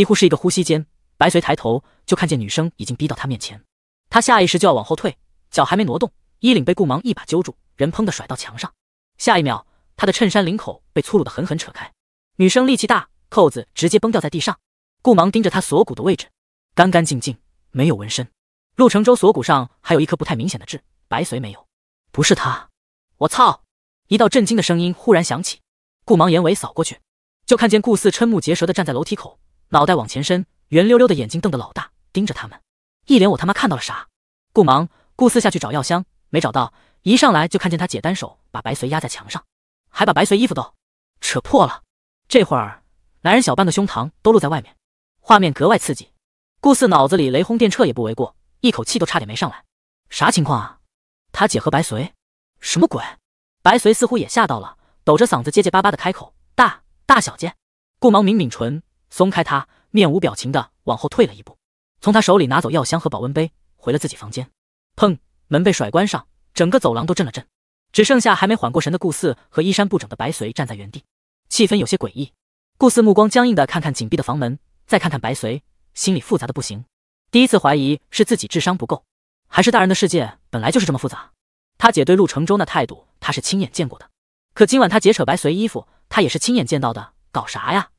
几乎是一个呼吸间，白随抬头就看见女生已经逼到他面前，他下意识就要往后退，脚还没挪动，衣领被顾芒一把揪住，人砰的甩到墙上。下一秒，他的衬衫领口被粗鲁的狠狠扯开，女生力气大，扣子直接崩掉在地上。顾芒盯着他锁骨的位置，干干净净，没有纹身。陆承洲锁骨上还有一颗不太明显的痣，白随没有，不是他，我操！一道震惊的声音忽然响起，顾芒眼尾扫过去，就看见顾四瞠目结舌的站在楼梯口。脑袋往前伸，圆溜溜的眼睛瞪得老大，盯着他们，一脸我他妈看到了啥？顾芒顾四下去找药箱，没找到，一上来就看见他姐单手把白随压在墙上，还把白随衣服都扯破了，这会儿男人小半个胸膛都露在外面，画面格外刺激。顾四脑子里雷轰电掣也不为过，一口气都差点没上来，啥情况啊？他姐和白随什么鬼？白随似乎也吓到了，抖着嗓子结结巴巴的开口：“大大小姐。”顾芒抿抿唇。松开他，面无表情的往后退了一步，从他手里拿走药箱和保温杯，回了自己房间。砰，门被甩关上，整个走廊都震了震，只剩下还没缓过神的顾四和衣衫不整的白随站在原地，气氛有些诡异。顾四目光僵硬的看看紧闭的房门，再看看白随，心里复杂的不行。第一次怀疑是自己智商不够，还是大人的世界本来就是这么复杂。他姐对陆承洲那态度，他是亲眼见过的，可今晚他姐扯白随衣服，他也是亲眼见到的，搞啥呀？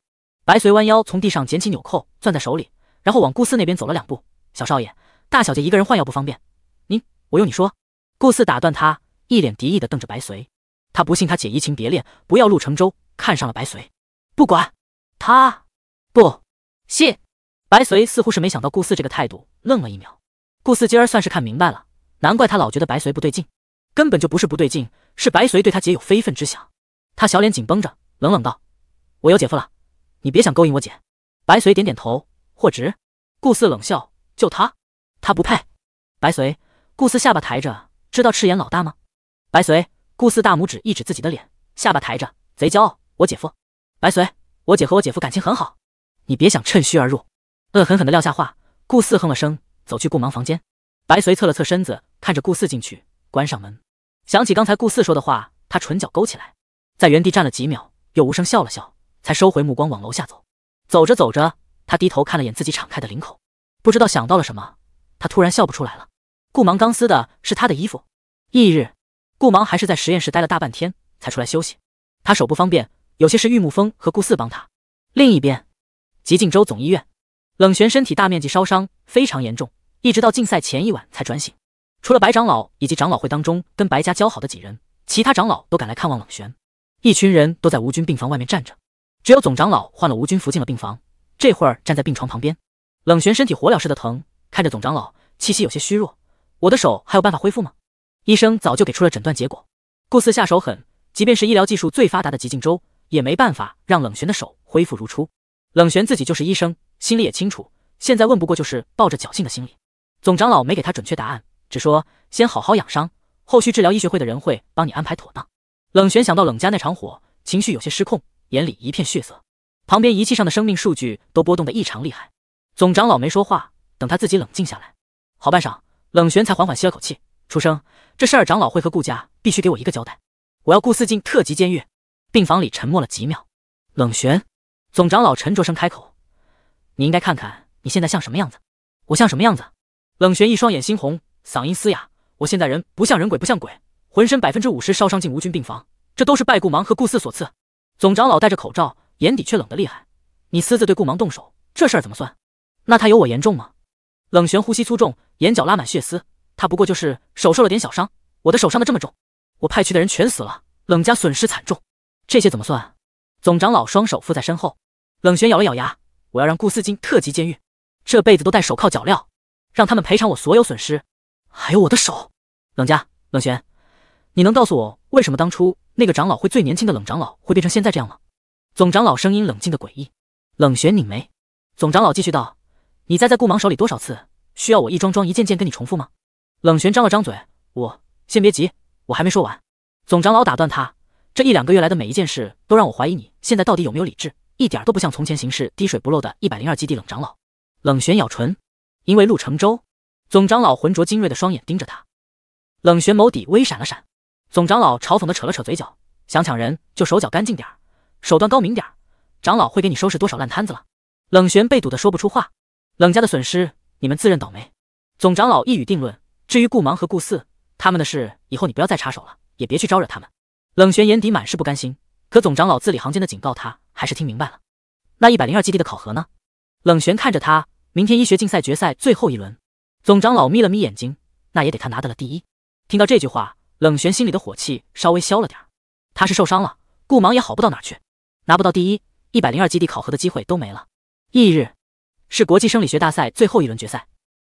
白随弯腰从地上捡起纽扣，攥在手里，然后往顾四那边走了两步。小少爷，大小姐一个人换药不方便，您我用你说。顾四打断他，一脸敌意的瞪着白随。他不信他姐移情别恋，不要陆承洲看上了白随。不管他不信。白随似乎是没想到顾四这个态度，愣了一秒。顾四今儿算是看明白了，难怪他老觉得白随不对劲，根本就不是不对劲，是白随对他姐有非分之想。他小脸紧绷着，冷冷道：“我有姐夫了。”你别想勾引我姐。白随点点头。霍直，顾四冷笑，就他，他不配。白随，顾四下巴抬着，知道赤眼老大吗？白随，顾四大拇指一指自己的脸，下巴抬着，贼骄傲。我姐夫。白随，我姐和我姐夫感情很好，你别想趁虚而入。恶狠狠地撂下话。顾四哼了声，走去顾芒房间。白随侧了侧身子，看着顾四进去，关上门。想起刚才顾四说的话，他唇角勾起来，在原地站了几秒，又无声笑了笑。才收回目光往楼下走，走着走着，他低头看了眼自己敞开的领口，不知道想到了什么，他突然笑不出来了。顾芒刚撕的是他的衣服。翌日，顾芒还是在实验室待了大半天才出来休息。他手不方便，有些是玉木风和顾四帮他。另一边，吉靖州总医院，冷玄身体大面积烧伤，非常严重，一直到竞赛前一晚才转醒。除了白长老以及长老会当中跟白家交好的几人，其他长老都赶来看望冷玄。一群人都在吴军病房外面站着。只有总长老换了吴军扶进了病房，这会儿站在病床旁边。冷玄身体火燎似的疼，看着总长老，气息有些虚弱。我的手还有办法恢复吗？医生早就给出了诊断结果。顾四下手狠，即便是医疗技术最发达的极境州，也没办法让冷玄的手恢复如初。冷玄自己就是医生，心里也清楚，现在问不过就是抱着侥幸的心理。总长老没给他准确答案，只说先好好养伤，后续治疗医学会的人会帮你安排妥当。冷玄想到冷家那场火，情绪有些失控。眼里一片血色，旁边仪器上的生命数据都波动得异常厉害。总长老没说话，等他自己冷静下来。好半晌，冷玄才缓缓吸了口气，出声：“这事儿，长老会和顾家必须给我一个交代。我要顾四进特级监狱。”病房里沉默了几秒，冷玄总长老沉着声开口：“你应该看看你现在像什么样子？我像什么样子？”冷玄一双眼猩红，嗓音嘶哑：“我现在人不像人，鬼不像鬼，浑身百分之五十烧伤进无菌病房，这都是拜顾芒和顾四所赐。”总长老戴着口罩，眼底却冷得厉害。你私自对顾芒动手，这事儿怎么算？那他有我严重吗？冷玄呼吸粗重，眼角拉满血丝。他不过就是手受了点小伤，我的手伤的这么重，我派去的人全死了，冷家损失惨重，这些怎么算？总长老双手附在身后，冷玄咬了咬牙，我要让顾四进特级监狱，这辈子都戴手铐脚镣，让他们赔偿我所有损失，还有我的手。冷家，冷玄。你能告诉我为什么当初那个长老会最年轻的冷长老会变成现在这样吗？总长老声音冷静的诡异。冷玄拧眉。总长老继续道：“你栽在顾芒手里多少次？需要我一桩桩一件件跟你重复吗？”冷玄张了张嘴：“我先别急，我还没说完。”总长老打断他：“这一两个月来的每一件事都让我怀疑你现在到底有没有理智，一点都不像从前行事滴水不漏的一百零二基地冷长老。”冷玄咬唇：“因为陆承洲。”总长老浑浊精锐的双眼盯着他，冷玄眸底微闪了闪。总长老嘲讽的扯了扯嘴角，想抢人就手脚干净点儿，手段高明点儿，长老会给你收拾多少烂摊子了？冷玄被堵得说不出话。冷家的损失，你们自认倒霉。总长老一语定论。至于顾芒和顾四他们的事，以后你不要再插手了，也别去招惹他们。冷玄眼底满是不甘心，可总长老字里行间的警告他，还是听明白了。那一百零二基地的考核呢？冷玄看着他，明天医学竞赛决赛最后一轮。总长老眯了眯眼睛，那也得他拿到了第一。听到这句话。冷玄心里的火气稍微消了点儿，他是受伤了，顾芒也好不到哪去，拿不到第一，一百零二基地考核的机会都没了。翌日，是国际生理学大赛最后一轮决赛，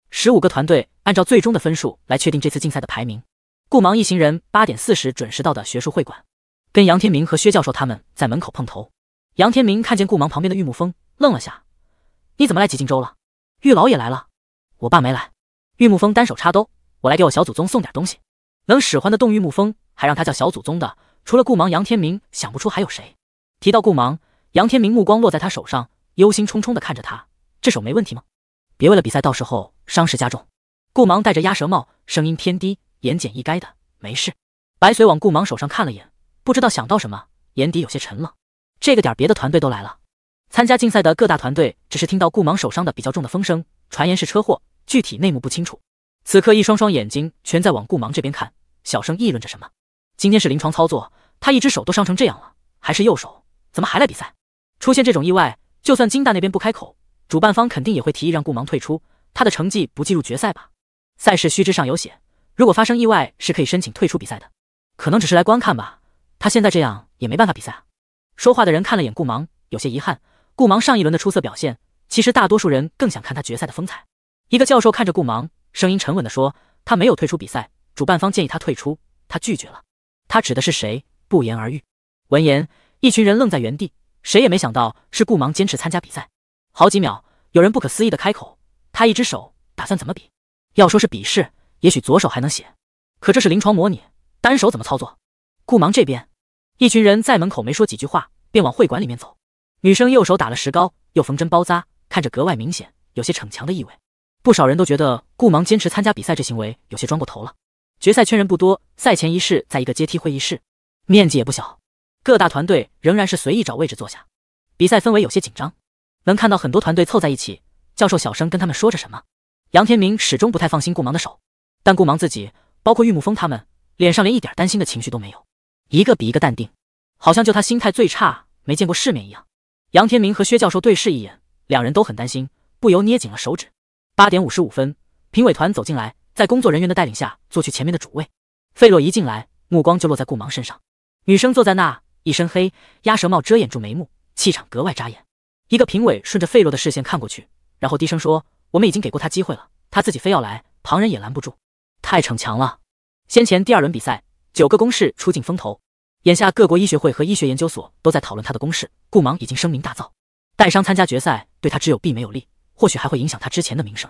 十五个团队按照最终的分数来确定这次竞赛的排名。顾芒一行人八点四十准时到的学术会馆，跟杨天明和薛教授他们在门口碰头。杨天明看见顾芒旁边的玉木风，愣了下：“你怎么来吉靖州了？玉老也来了？我爸没来。”玉木风单手插兜：“我来给我小祖宗送点东西。”能使唤的动玉木风，还让他叫小祖宗的，除了顾芒，杨天明想不出还有谁。提到顾芒，杨天明目光落在他手上，忧心忡忡的看着他，这手没问题吗？别为了比赛到时候伤势加重。顾芒戴着鸭舌帽，声音偏低，言简意赅的，没事。白随往顾芒手上看了眼，不知道想到什么，眼底有些沉了。这个点别的团队都来了，参加竞赛的各大团队只是听到顾芒手伤的比较重的风声，传言是车祸，具体内幕不清楚。此刻一双双眼睛全在往顾芒这边看。小声议论着什么。今天是临床操作，他一只手都伤成这样了，还是右手，怎么还来比赛？出现这种意外，就算金大那边不开口，主办方肯定也会提议让顾芒退出，他的成绩不计入决赛吧？赛事须知上有写，如果发生意外是可以申请退出比赛的。可能只是来观看吧。他现在这样也没办法比赛啊。说话的人看了眼顾芒，有些遗憾。顾芒上一轮的出色表现，其实大多数人更想看他决赛的风采。一个教授看着顾芒，声音沉稳的说：“他没有退出比赛。”主办方建议他退出，他拒绝了。他指的是谁？不言而喻。闻言，一群人愣在原地，谁也没想到是顾芒坚持参加比赛。好几秒，有人不可思议的开口：“他一只手，打算怎么比？要说是比试，也许左手还能写，可这是临床模拟，单手怎么操作？”顾芒这边，一群人在门口没说几句话，便往会馆里面走。女生右手打了石膏，又缝针包扎，看着格外明显，有些逞强的意味。不少人都觉得顾芒坚持参加比赛这行为有些装过头了。决赛圈人不多，赛前仪式在一个阶梯会议室，面积也不小。各大团队仍然是随意找位置坐下，比赛氛围有些紧张。能看到很多团队凑在一起，教授小声跟他们说着什么。杨天明始终不太放心顾芒的手，但顾芒自己，包括玉木风他们，脸上连一点担心的情绪都没有，一个比一个淡定，好像就他心态最差，没见过世面一样。杨天明和薛教授对视一眼，两人都很担心，不由捏紧了手指。八点五十五分，评委团走进来。在工作人员的带领下，坐去前面的主位。费洛一进来，目光就落在顾芒身上。女生坐在那，一身黑鸭舌帽遮掩住眉目，气场格外扎眼。一个评委顺着费洛的视线看过去，然后低声说：“我们已经给过他机会了，他自己非要来，旁人也拦不住，太逞强了。”先前第二轮比赛，九个公式出尽风头，眼下各国医学会和医学研究所都在讨论他的公式。顾芒已经声名大噪，带伤参加决赛对他只有弊没有利，或许还会影响他之前的名声。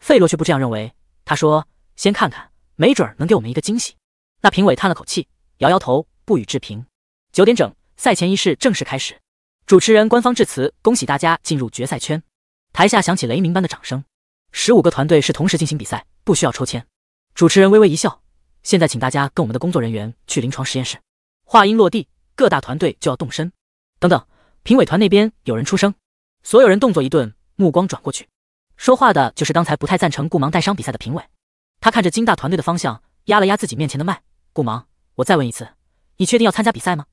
费洛却不这样认为。他说：“先看看，没准儿能给我们一个惊喜。”那评委叹了口气，摇摇头，不予置评。九点整，赛前仪式正式开始。主持人官方致辞，恭喜大家进入决赛圈。台下响起雷鸣般的掌声。十五个团队是同时进行比赛，不需要抽签。主持人微微一笑：“现在，请大家跟我们的工作人员去临床实验室。”话音落地，各大团队就要动身。等等，评委团那边有人出声，所有人动作一顿，目光转过去。说话的就是刚才不太赞成顾芒带伤比赛的评委，他看着金大团队的方向，压了压自己面前的麦。顾芒，我再问一次，你确定要参加比赛吗？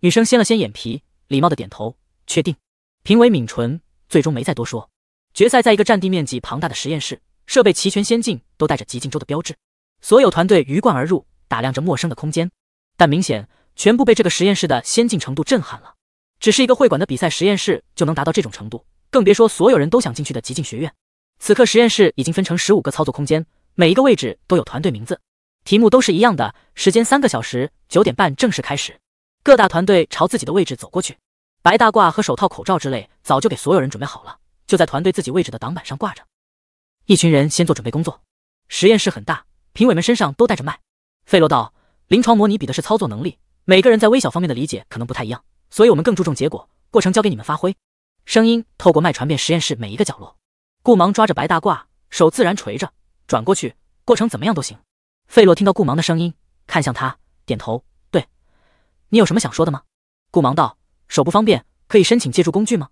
女生掀了掀眼皮，礼貌的点头，确定。评委抿唇，最终没再多说。决赛在一个占地面积庞大的实验室，设备齐全先进，都带着极境州的标志。所有团队鱼贯而入，打量着陌生的空间，但明显全部被这个实验室的先进程度震撼了。只是一个会馆的比赛实验室就能达到这种程度，更别说所有人都想进去的极境学院。此刻实验室已经分成十五个操作空间，每一个位置都有团队名字，题目都是一样的，时间三个小时，九点半正式开始。各大团队朝自己的位置走过去，白大褂和手套、口罩之类早就给所有人准备好了，就在团队自己位置的挡板上挂着。一群人先做准备工作。实验室很大，评委们身上都带着麦。费洛道，临床模拟比的是操作能力，每个人在微小方面的理解可能不太一样，所以我们更注重结果，过程交给你们发挥。声音透过麦传遍实验室每一个角落。顾芒抓着白大褂，手自然垂着，转过去，过程怎么样都行。费洛听到顾芒的声音，看向他，点头。对，你有什么想说的吗？顾芒道，手不方便，可以申请借助工具吗？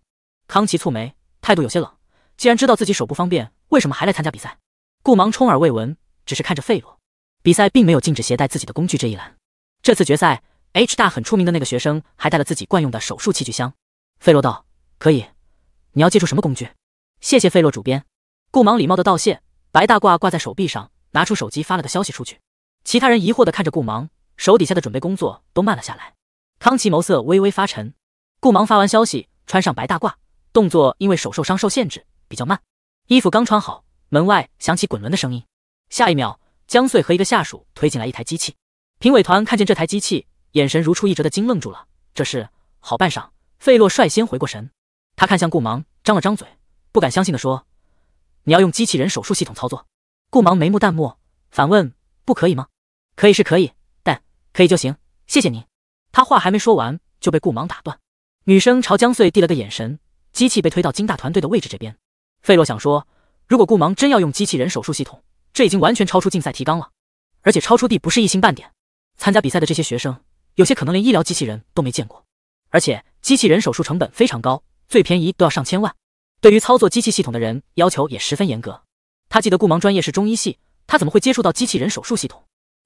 康奇蹙眉，态度有些冷。既然知道自己手不方便，为什么还来参加比赛？顾芒充耳未闻，只是看着费洛。比赛并没有禁止携带自己的工具这一栏。这次决赛，H 大很出名的那个学生还带了自己惯用的手术器具箱。费洛道，可以，你要借助什么工具？谢谢费洛主编，顾芒礼貌的道谢，白大褂挂在手臂上，拿出手机发了个消息出去。其他人疑惑的看着顾芒，手底下的准备工作都慢了下来。康奇眸色微微发沉。顾芒发完消息，穿上白大褂，动作因为手受伤受限制，比较慢。衣服刚穿好，门外响起滚轮的声音。下一秒，江穗和一个下属推进来一台机器。评委团看见这台机器，眼神如出一辙的惊愣住了。这是好半晌，费洛率先回过神，他看向顾芒，张了张嘴。不敢相信的说：“你要用机器人手术系统操作？”顾芒眉目淡漠，反问：“不可以吗？”“可以是可以，但可以就行。”谢谢您。他话还没说完，就被顾芒打断。女生朝江穗递了个眼神。机器被推到金大团队的位置这边。费洛想说：“如果顾芒真要用机器人手术系统，这已经完全超出竞赛提纲了，而且超出地不是一星半点。参加比赛的这些学生，有些可能连医疗机器人都没见过，而且机器人手术成本非常高，最便宜都要上千万。”对于操作机器系统的人要求也十分严格。他记得顾芒专业是中医系，他怎么会接触到机器人手术系统？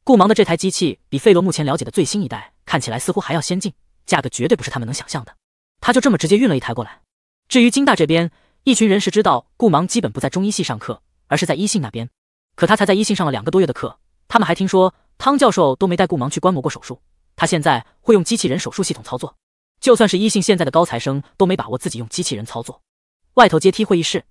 顾芒的这台机器比费洛目前了解的最新一代看起来似乎还要先进，价格绝对不是他们能想象的。他就这么直接运了一台过来。至于金大这边，一群人是知道顾芒基本不在中医系上课，而是在医信那边。可他才在医信上了两个多月的课，他们还听说汤教授都没带顾芒去观摩过手术。他现在会用机器人手术系统操作，就算是医信现在的高材生都没把握自己用机器人操作。外头阶梯会议室，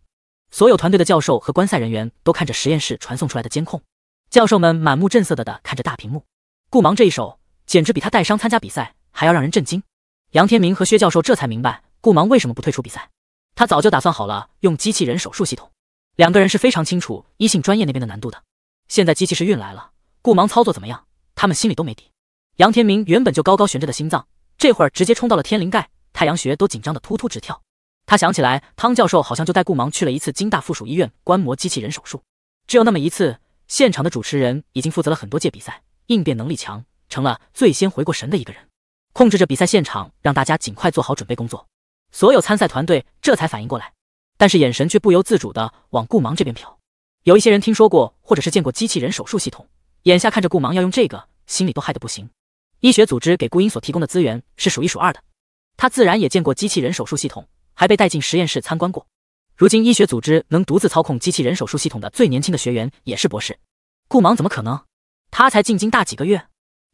所有团队的教授和观赛人员都看着实验室传送出来的监控。教授们满目震色的的看着大屏幕，顾芒这一手简直比他带伤参加比赛还要让人震惊。杨天明和薛教授这才明白顾芒为什么不退出比赛，他早就打算好了用机器人手术系统。两个人是非常清楚医信专业那边的难度的，现在机器是运来了，顾芒操作怎么样，他们心里都没底。杨天明原本就高高悬着的心脏，这会儿直接冲到了天灵盖，太阳穴都紧张的突突直跳。他想起来，汤教授好像就带顾芒去了一次金大附属医院观摩机器人手术，只有那么一次。现场的主持人已经负责了很多届比赛，应变能力强，成了最先回过神的一个人，控制着比赛现场，让大家尽快做好准备工作。所有参赛团队这才反应过来，但是眼神却不由自主的往顾芒这边瞟。有一些人听说过，或者是见过机器人手术系统，眼下看着顾芒要用这个，心里都害得不行。医学组织给顾英所提供的资源是数一数二的，他自然也见过机器人手术系统。还被带进实验室参观过，如今医学组织能独自操控机器人手术系统的最年轻的学员也是博士。顾芒怎么可能？他才进京大几个月，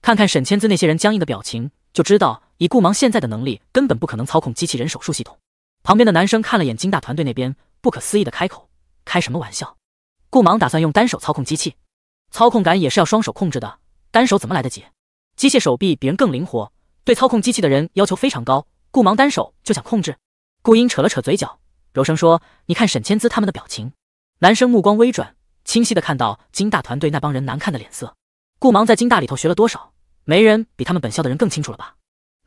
看看沈千姿那些人僵硬的表情，就知道以顾芒现在的能力，根本不可能操控机器人手术系统。旁边的男生看了眼金大团队那边，不可思议的开口：“开什么玩笑？顾芒打算用单手操控机器，操控感也是要双手控制的，单手怎么来得及？机械手臂比人更灵活，对操控机器的人要求非常高。顾芒单手就想控制？”顾英扯了扯嘴角，柔声说：“你看沈千姿他们的表情。”男生目光微转，清晰的看到金大团队那帮人难看的脸色。顾芒在金大里头学了多少，没人比他们本校的人更清楚了吧？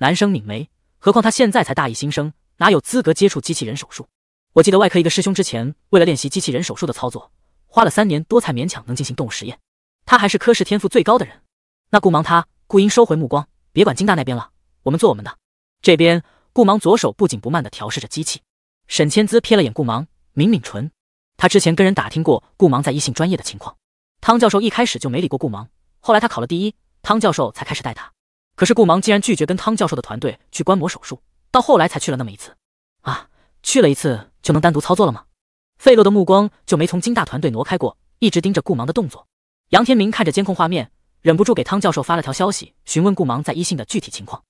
男生拧眉，何况他现在才大一新生，哪有资格接触机器人手术？我记得外科一个师兄之前为了练习机器人手术的操作，花了三年多才勉强能进行动物实验，他还是科室天赋最高的人。那顾芒他……顾英收回目光，别管金大那边了，我们做我们的。这边。顾芒左手不紧不慢地调试着机器。沈千姿瞥了眼顾芒，抿抿唇。他之前跟人打听过顾芒在医信专业的情况。汤教授一开始就没理过顾芒，后来他考了第一，汤教授才开始带他。可是顾芒竟然拒绝跟汤教授的团队去观摩手术，到后来才去了那么一次。啊，去了一次就能单独操作了吗？费洛的目光就没从金大团队挪开过，一直盯着顾芒的动作。杨天明看着监控画面，忍不住给汤教授发了条消息，询问顾芒在医信的具体情况。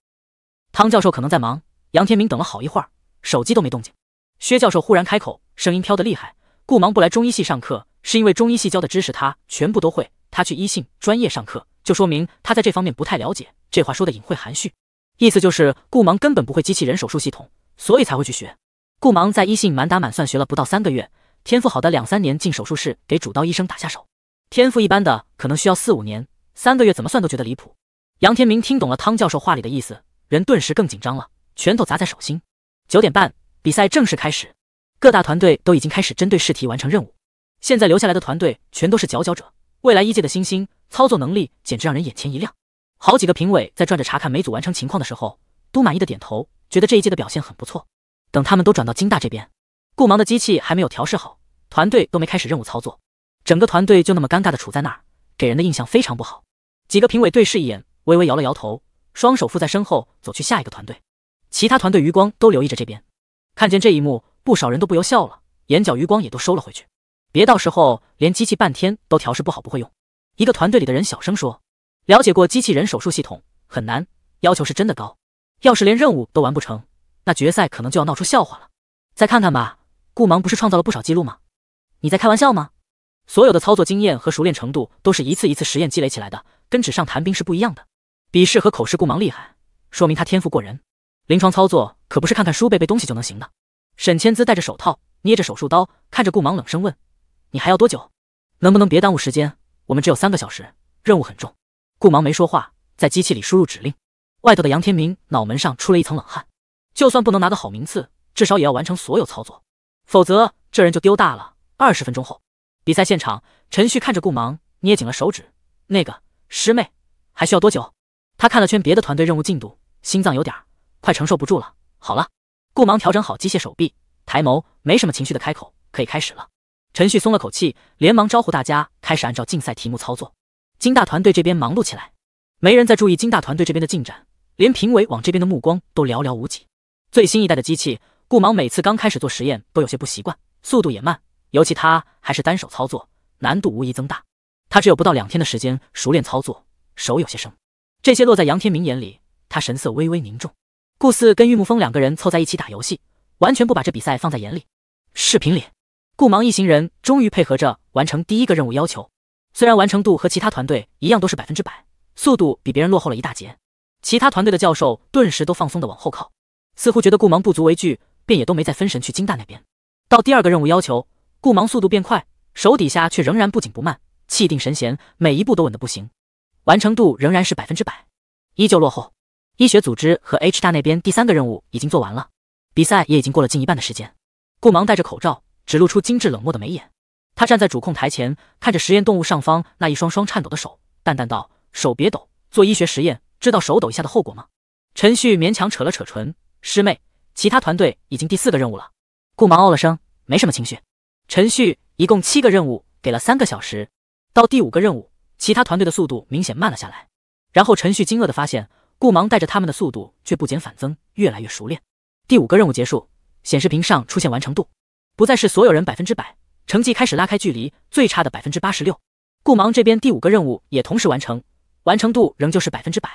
汤教授可能在忙。杨天明等了好一会儿，手机都没动静。薛教授忽然开口，声音飘得厉害：“顾芒不来中医系上课，是因为中医系教的知识他全部都会。他去医信专业上课，就说明他在这方面不太了解。”这话说的隐晦含蓄，意思就是顾芒根本不会机器人手术系统，所以才会去学。顾芒在医信满打满算学了不到三个月，天赋好的两三年进手术室给主刀医生打下手，天赋一般的可能需要四五年。三个月怎么算都觉得离谱。杨天明听懂了汤教授话里的意思，人顿时更紧张了。拳头砸在手心。九点半，比赛正式开始。各大团队都已经开始针对试题完成任务。现在留下来的团队全都是佼佼者，未来一届的星星，操作能力简直让人眼前一亮。好几个评委在转着查看每组完成情况的时候，都满意的点头，觉得这一届的表现很不错。等他们都转到金大这边，顾芒的机器还没有调试好，团队都没开始任务操作，整个团队就那么尴尬的处在那儿，给人的印象非常不好。几个评委对视一眼，微微摇了摇头，双手附在身后，走去下一个团队。其他团队余光都留意着这边，看见这一幕，不少人都不由笑了，眼角余光也都收了回去。别到时候连机器半天都调试不好，不会用。一个团队里的人小声说：“了解过机器人手术系统很难，要求是真的高。要是连任务都完不成，那决赛可能就要闹出笑话了。”再看看吧，顾芒不是创造了不少记录吗？你在开玩笑吗？所有的操作经验和熟练程度都是一次一次实验积累起来的，跟纸上谈兵是不一样的。笔试和口试顾芒厉害，说明他天赋过人。临床操作可不是看看书背背东西就能行的。沈千姿戴着手套，捏着手术刀，看着顾芒，冷声问：“你还要多久？能不能别耽误时间？我们只有三个小时，任务很重。”顾芒没说话，在机器里输入指令。外头的杨天明脑门上出了一层冷汗，就算不能拿到好名次，至少也要完成所有操作，否则这人就丢大了。二十分钟后，比赛现场，陈旭看着顾芒，捏紧了手指：“那个师妹，还需要多久？”他看了圈别的团队任务进度，心脏有点。快承受不住了。好了，顾芒调整好机械手臂，抬眸，没什么情绪的开口：“可以开始了。”陈旭松了口气，连忙招呼大家开始按照竞赛题目操作。金大团队这边忙碌起来，没人在注意金大团队这边的进展，连评委往这边的目光都寥寥无几。最新一代的机器，顾芒每次刚开始做实验都有些不习惯，速度也慢，尤其他还是单手操作，难度无疑增大。他只有不到两天的时间熟练操作，手有些生。这些落在杨天明眼里，他神色微微凝重。顾四跟玉木风两个人凑在一起打游戏，完全不把这比赛放在眼里。视频里，顾芒一行人终于配合着完成第一个任务要求，虽然完成度和其他团队一样都是百分之百，速度比别人落后了一大截。其他团队的教授顿时都放松的往后靠，似乎觉得顾芒不足为惧，便也都没再分神去金大那边。到第二个任务要求，顾芒速度变快，手底下却仍然不紧不慢，气定神闲，每一步都稳得不行，完成度仍然是百分之百，依旧落后。医学组织和 H 大那边第三个任务已经做完了，比赛也已经过了近一半的时间。顾芒戴着口罩，只露出精致冷漠的眉眼。他站在主控台前，看着实验动物上方那一双双颤抖的手，淡淡道：“手别抖，做医学实验，知道手抖一下的后果吗？”陈旭勉强扯了扯唇：“师妹，其他团队已经第四个任务了。”顾芒哦了声，没什么情绪。陈旭一共七个任务，给了三个小时。到第五个任务，其他团队的速度明显慢了下来。然后陈旭惊愕的发现。顾芒带着他们的速度却不减反增，越来越熟练。第五个任务结束，显示屏上出现完成度，不再是所有人百分之百，成绩开始拉开距离，最差的百分之八十六。顾芒这边第五个任务也同时完成，完成度仍旧是百分之百。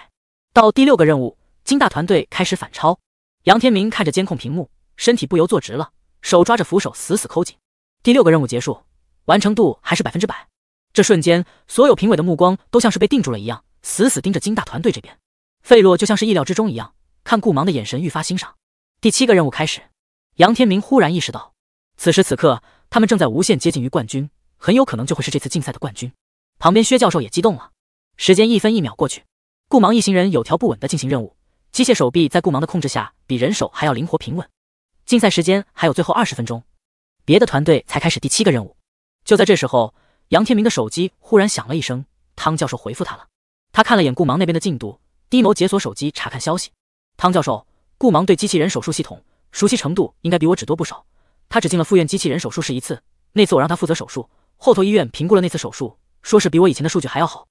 到第六个任务，金大团队开始反超。杨天明看着监控屏幕，身体不由坐直了，手抓着扶手死死抠紧。第六个任务结束，完成度还是百分之百。这瞬间，所有评委的目光都像是被定住了一样，死死盯着金大团队这边。费洛就像是意料之中一样，看顾芒的眼神愈发欣赏。第七个任务开始，杨天明忽然意识到，此时此刻他们正在无限接近于冠军，很有可能就会是这次竞赛的冠军。旁边薛教授也激动了。时间一分一秒过去，顾芒一行人有条不紊的进行任务，机械手臂在顾芒的控制下比人手还要灵活平稳。竞赛时间还有最后二十分钟，别的团队才开始第七个任务。就在这时候，杨天明的手机忽然响了一声，汤教授回复他了。他看了眼顾芒那边的进度。低眸解锁手机查看消息。汤教授，顾芒对机器人手术系统熟悉程度应该比我只多不少。他只进了附院机器人手术室一次，那次我让他负责手术，后头医院评估了那次手术，说是比我以前的数据还要好，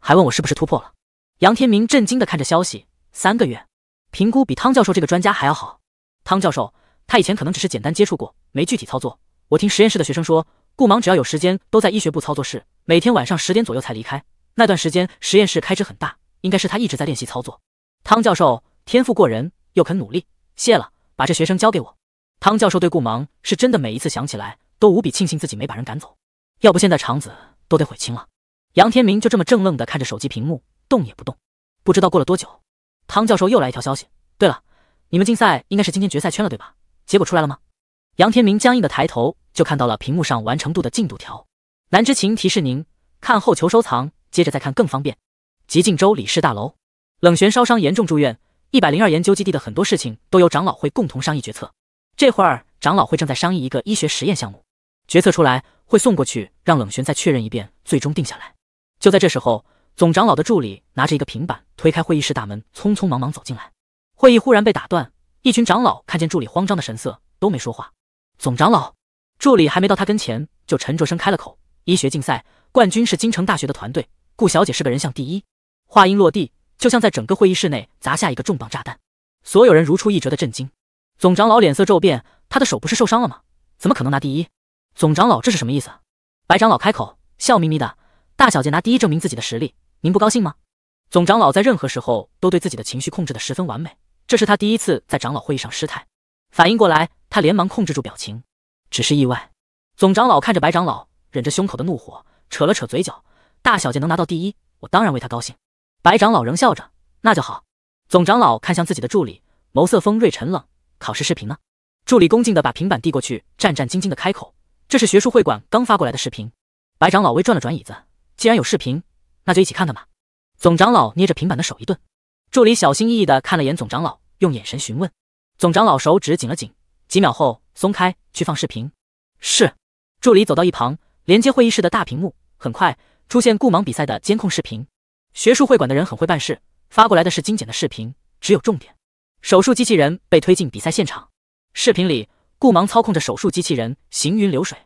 还问我是不是突破了。杨天明震惊的看着消息，三个月，评估比汤教授这个专家还要好。汤教授，他以前可能只是简单接触过，没具体操作。我听实验室的学生说，顾芒只要有时间都在医学部操作室，每天晚上十点左右才离开。那段时间实验室开支很大。应该是他一直在练习操作。汤教授天赋过人，又肯努力，谢了，把这学生交给我。汤教授对顾芒是真的，每一次想起来都无比庆幸自己没把人赶走，要不现在肠子都得悔青了。杨天明就这么怔愣的看着手机屏幕，动也不动。不知道过了多久，汤教授又来一条消息。对了，你们竞赛应该是今天决赛圈了，对吧？结果出来了吗？杨天明僵硬的抬头，就看到了屏幕上完成度的进度条。南之晴提示您：看后求收藏，接着再看更方便。吉靖州理事大楼，冷玄烧伤严重，住院。一百零二研究基地的很多事情都由长老会共同商议决策。这会儿，长老会正在商议一个医学实验项目，决策出来会送过去让冷玄再确认一遍，最终定下来。就在这时候，总长老的助理拿着一个平板，推开会议室大门，匆匆忙忙走进来。会议忽然被打断，一群长老看见助理慌张的神色，都没说话。总长老助理还没到他跟前，就沉着声开了口：“医学竞赛冠军是京城大学的团队，顾小姐是个人像第一。”话音落地，就像在整个会议室内砸下一个重磅炸弹，所有人如出一辙的震惊。总长老脸色骤变，他的手不是受伤了吗？怎么可能拿第一？总长老这是什么意思？白长老开口，笑眯眯的：“大小姐拿第一证明自己的实力，您不高兴吗？”总长老在任何时候都对自己的情绪控制的十分完美，这是他第一次在长老会议上失态。反应过来，他连忙控制住表情，只是意外。总长老看着白长老，忍着胸口的怒火，扯了扯嘴角：“大小姐能拿到第一，我当然为她高兴。”白长老仍笑着，那就好。总长老看向自己的助理，眸色锋锐沉冷。考试视频呢？助理恭敬的把平板递过去，战战兢兢的开口：“这是学术会馆刚发过来的视频。”白长老微转了转椅子，既然有视频，那就一起看看吧。总长老捏着平板的手一顿，助理小心翼翼的看了眼总长老，用眼神询问。总长老手指紧了紧，几秒后松开，去放视频。是。助理走到一旁，连接会议室的大屏幕，很快出现顾芒比赛的监控视频。学术会馆的人很会办事，发过来的是精简的视频，只有重点。手术机器人被推进比赛现场，视频里顾芒操控着手术机器人行云流水，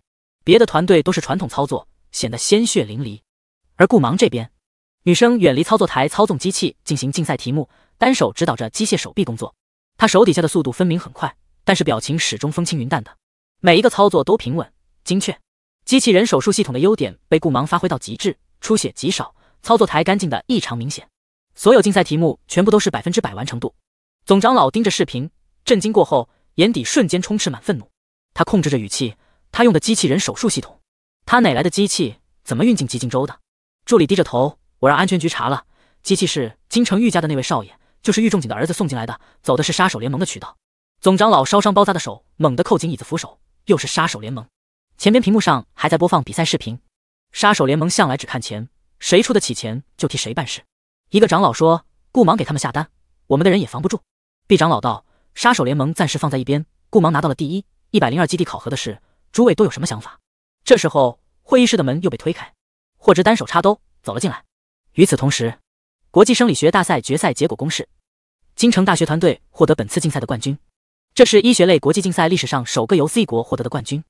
别的团队都是传统操作，显得鲜血淋漓。而顾芒这边，女生远离操作台，操纵机器进行竞赛题目，单手指导着机械手臂工作。她手底下的速度分明很快，但是表情始终风轻云淡的，每一个操作都平稳精确。机器人手术系统的优点被顾芒发挥到极致，出血极少。操作台干净的异常明显，所有竞赛题目全部都是百分之百完成度。总长老盯着视频，震惊过后，眼底瞬间充斥满愤怒。他控制着语气：“他用的机器人手术系统，他哪来的机器？怎么运进吉靖州的？”助理低着头：“我让安全局查了，机器是京城玉家的那位少爷，就是玉仲景的儿子送进来的，走的是杀手联盟的渠道。”总长老烧伤包扎的手猛地扣紧椅子扶手：“又是杀手联盟！”前边屏幕上还在播放比赛视频，杀手联盟向来只看钱。谁出得起钱，就替谁办事。一个长老说：“顾芒给他们下单，我们的人也防不住。”毕长老道：“杀手联盟暂时放在一边。顾芒拿到了第一，一百零二基地考核的事，诸位都有什么想法？”这时候，会议室的门又被推开，霍之单手插兜走了进来。与此同时，国际生理学大赛决赛结果公示，京城大学团队获得本次竞赛的冠军，这是医学类国际竞赛历史上首个由 C 国获得的冠军。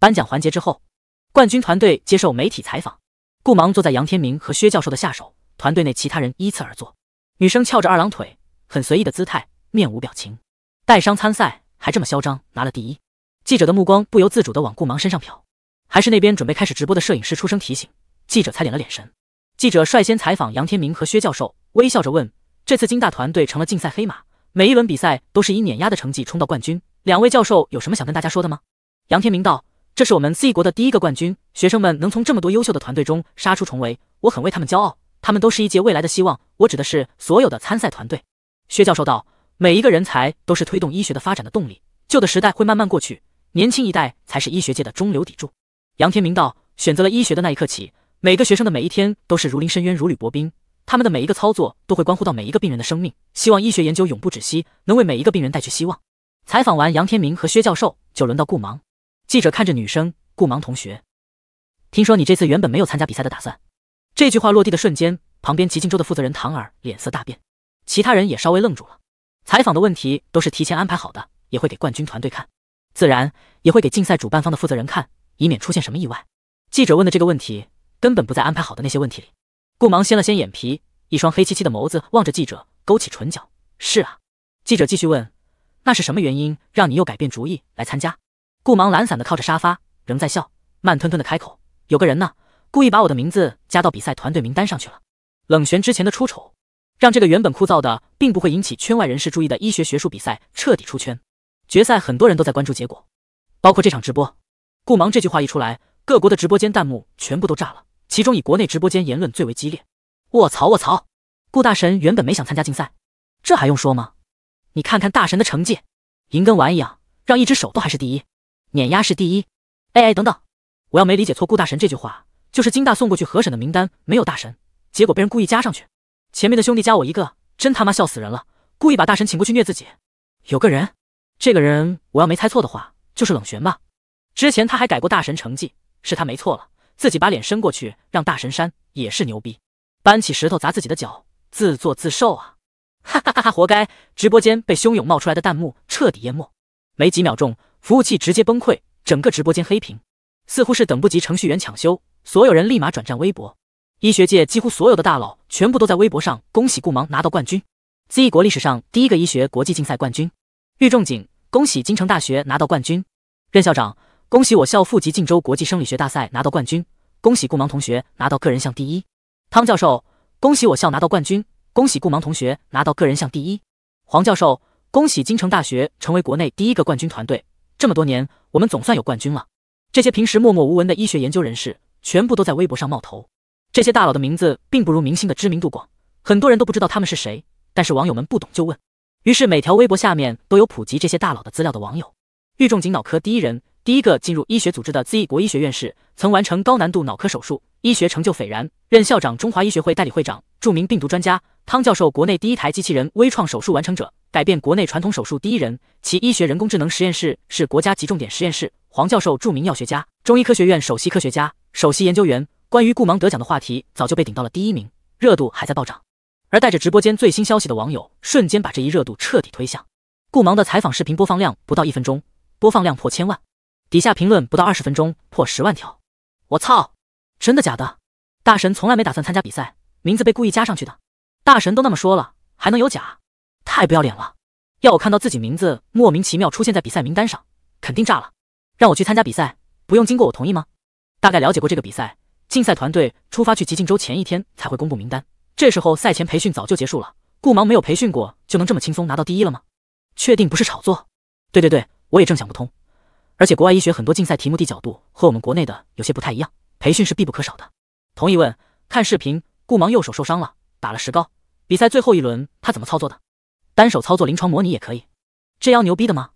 颁奖环节之后，冠军团队接受媒体采访。顾芒坐在杨天明和薛教授的下手，团队内其他人依次而坐。女生翘着二郎腿，很随意的姿态，面无表情。带伤参赛还这么嚣张，拿了第一。记者的目光不由自主的往顾芒身上瞟。还是那边准备开始直播的摄影师出声提醒，记者才敛了敛神。记者率先采访杨天明和薛教授，微笑着问：“这次金大团队成了竞赛黑马，每一轮比赛都是以碾压的成绩冲到冠军。两位教授有什么想跟大家说的吗？”杨天明道。这是我们 Z 国的第一个冠军，学生们能从这么多优秀的团队中杀出重围，我很为他们骄傲。他们都是一届未来的希望，我指的是所有的参赛团队。薛教授道：“每一个人才都是推动医学的发展的动力，旧的时代会慢慢过去，年轻一代才是医学界的中流砥柱。”杨天明道：“选择了医学的那一刻起，每个学生的每一天都是如临深渊，如履薄冰。他们的每一个操作都会关乎到每一个病人的生命。希望医学研究永不止息，能为每一个病人带去希望。”采访完杨天明和薛教授，就轮到顾芒。记者看着女生顾芒同学，听说你这次原本没有参加比赛的打算。这句话落地的瞬间，旁边极竞州的负责人唐尔脸色大变，其他人也稍微愣住了。采访的问题都是提前安排好的，也会给冠军团队看，自然也会给竞赛主办方的负责人看，以免出现什么意外。记者问的这个问题根本不在安排好的那些问题里。顾芒掀了掀眼皮，一双黑漆漆的眸子望着记者，勾起唇角：“是啊。”记者继续问：“那是什么原因让你又改变主意来参加？”顾芒懒散的靠着沙发，仍在笑，慢吞吞的开口：“有个人呢，故意把我的名字加到比赛团队名单上去了。”冷玄之前的出丑，让这个原本枯燥的，并不会引起圈外人士注意的医学学术比赛彻底出圈。决赛很多人都在关注结果，包括这场直播。顾芒这句话一出来，各国的直播间弹幕全部都炸了，其中以国内直播间言论最为激烈。“卧槽！卧槽！”顾大神原本没想参加竞赛，这还用说吗？你看看大神的成绩，银跟玩一样，让一只手都还是第一。碾压是第一，哎哎等等，我要没理解错顾大神这句话，就是金大送过去核审的名单没有大神，结果被人故意加上去，前面的兄弟加我一个，真他妈笑死人了，故意把大神请过去虐自己。有个人，这个人我要没猜错的话，就是冷玄吧，之前他还改过大神成绩，是他没错了，自己把脸伸过去让大神删，也是牛逼，搬起石头砸自己的脚，自作自受啊，哈哈哈哈活该！直播间被汹涌冒出来的弹幕彻底淹没，没几秒钟。服务器直接崩溃，整个直播间黑屏，似乎是等不及程序员抢修，所有人立马转战微博。医学界几乎所有的大佬全部都在微博上恭喜顾芒拿到冠军，Z 国历史上第一个医学国际竞赛冠军。郁仲景，恭喜京城大学拿到冠军。任校长，恭喜我校副级晋州国际生理学大赛拿到冠军，恭喜顾芒同学拿到个人项第一。汤教授，恭喜我校拿到冠军，恭喜顾芒同学拿到个人项第一。黄教授，恭喜京城大学成为国内第一个冠军团队。这么多年，我们总算有冠军了。这些平时默默无闻的医学研究人士，全部都在微博上冒头。这些大佬的名字并不如明星的知名度广，很多人都不知道他们是谁。但是网友们不懂就问，于是每条微博下面都有普及这些大佬的资料的网友。郁仲景脑科第一人，第一个进入医学组织的 Z 国医学院士，曾完成高难度脑科手术。医学成就斐然，任校长，中华医学会代理会长，著名病毒专家汤教授，国内第一台机器人微创手术完成者，改变国内传统手术第一人。其医学人工智能实验室是国家级重点实验室。黄教授，著名药学家，中医科学院首席科学家、首席研究员。关于顾芒得奖的话题，早就被顶到了第一名，热度还在暴涨。而带着直播间最新消息的网友，瞬间把这一热度彻底推向。顾芒的采访视频播放量不到一分钟，播放量破千万，底下评论不到二十分钟破十万条。我操！真的假的？大神从来没打算参加比赛，名字被故意加上去的。大神都那么说了，还能有假？太不要脸了！要我看到自己名字莫名其妙出现在比赛名单上，肯定炸了。让我去参加比赛，不用经过我同意吗？大概了解过这个比赛，竞赛团队出发去吉庆州前一天才会公布名单，这时候赛前培训早就结束了。顾芒没有培训过就能这么轻松拿到第一了吗？确定不是炒作？对对对，我也正想不通。而且国外医学很多竞赛题目的角度和我们国内的有些不太一样。培训是必不可少的。同一问，看视频，顾芒右手受伤了，打了石膏。比赛最后一轮，他怎么操作的？单手操作临床模拟也可以。这腰牛逼的吗？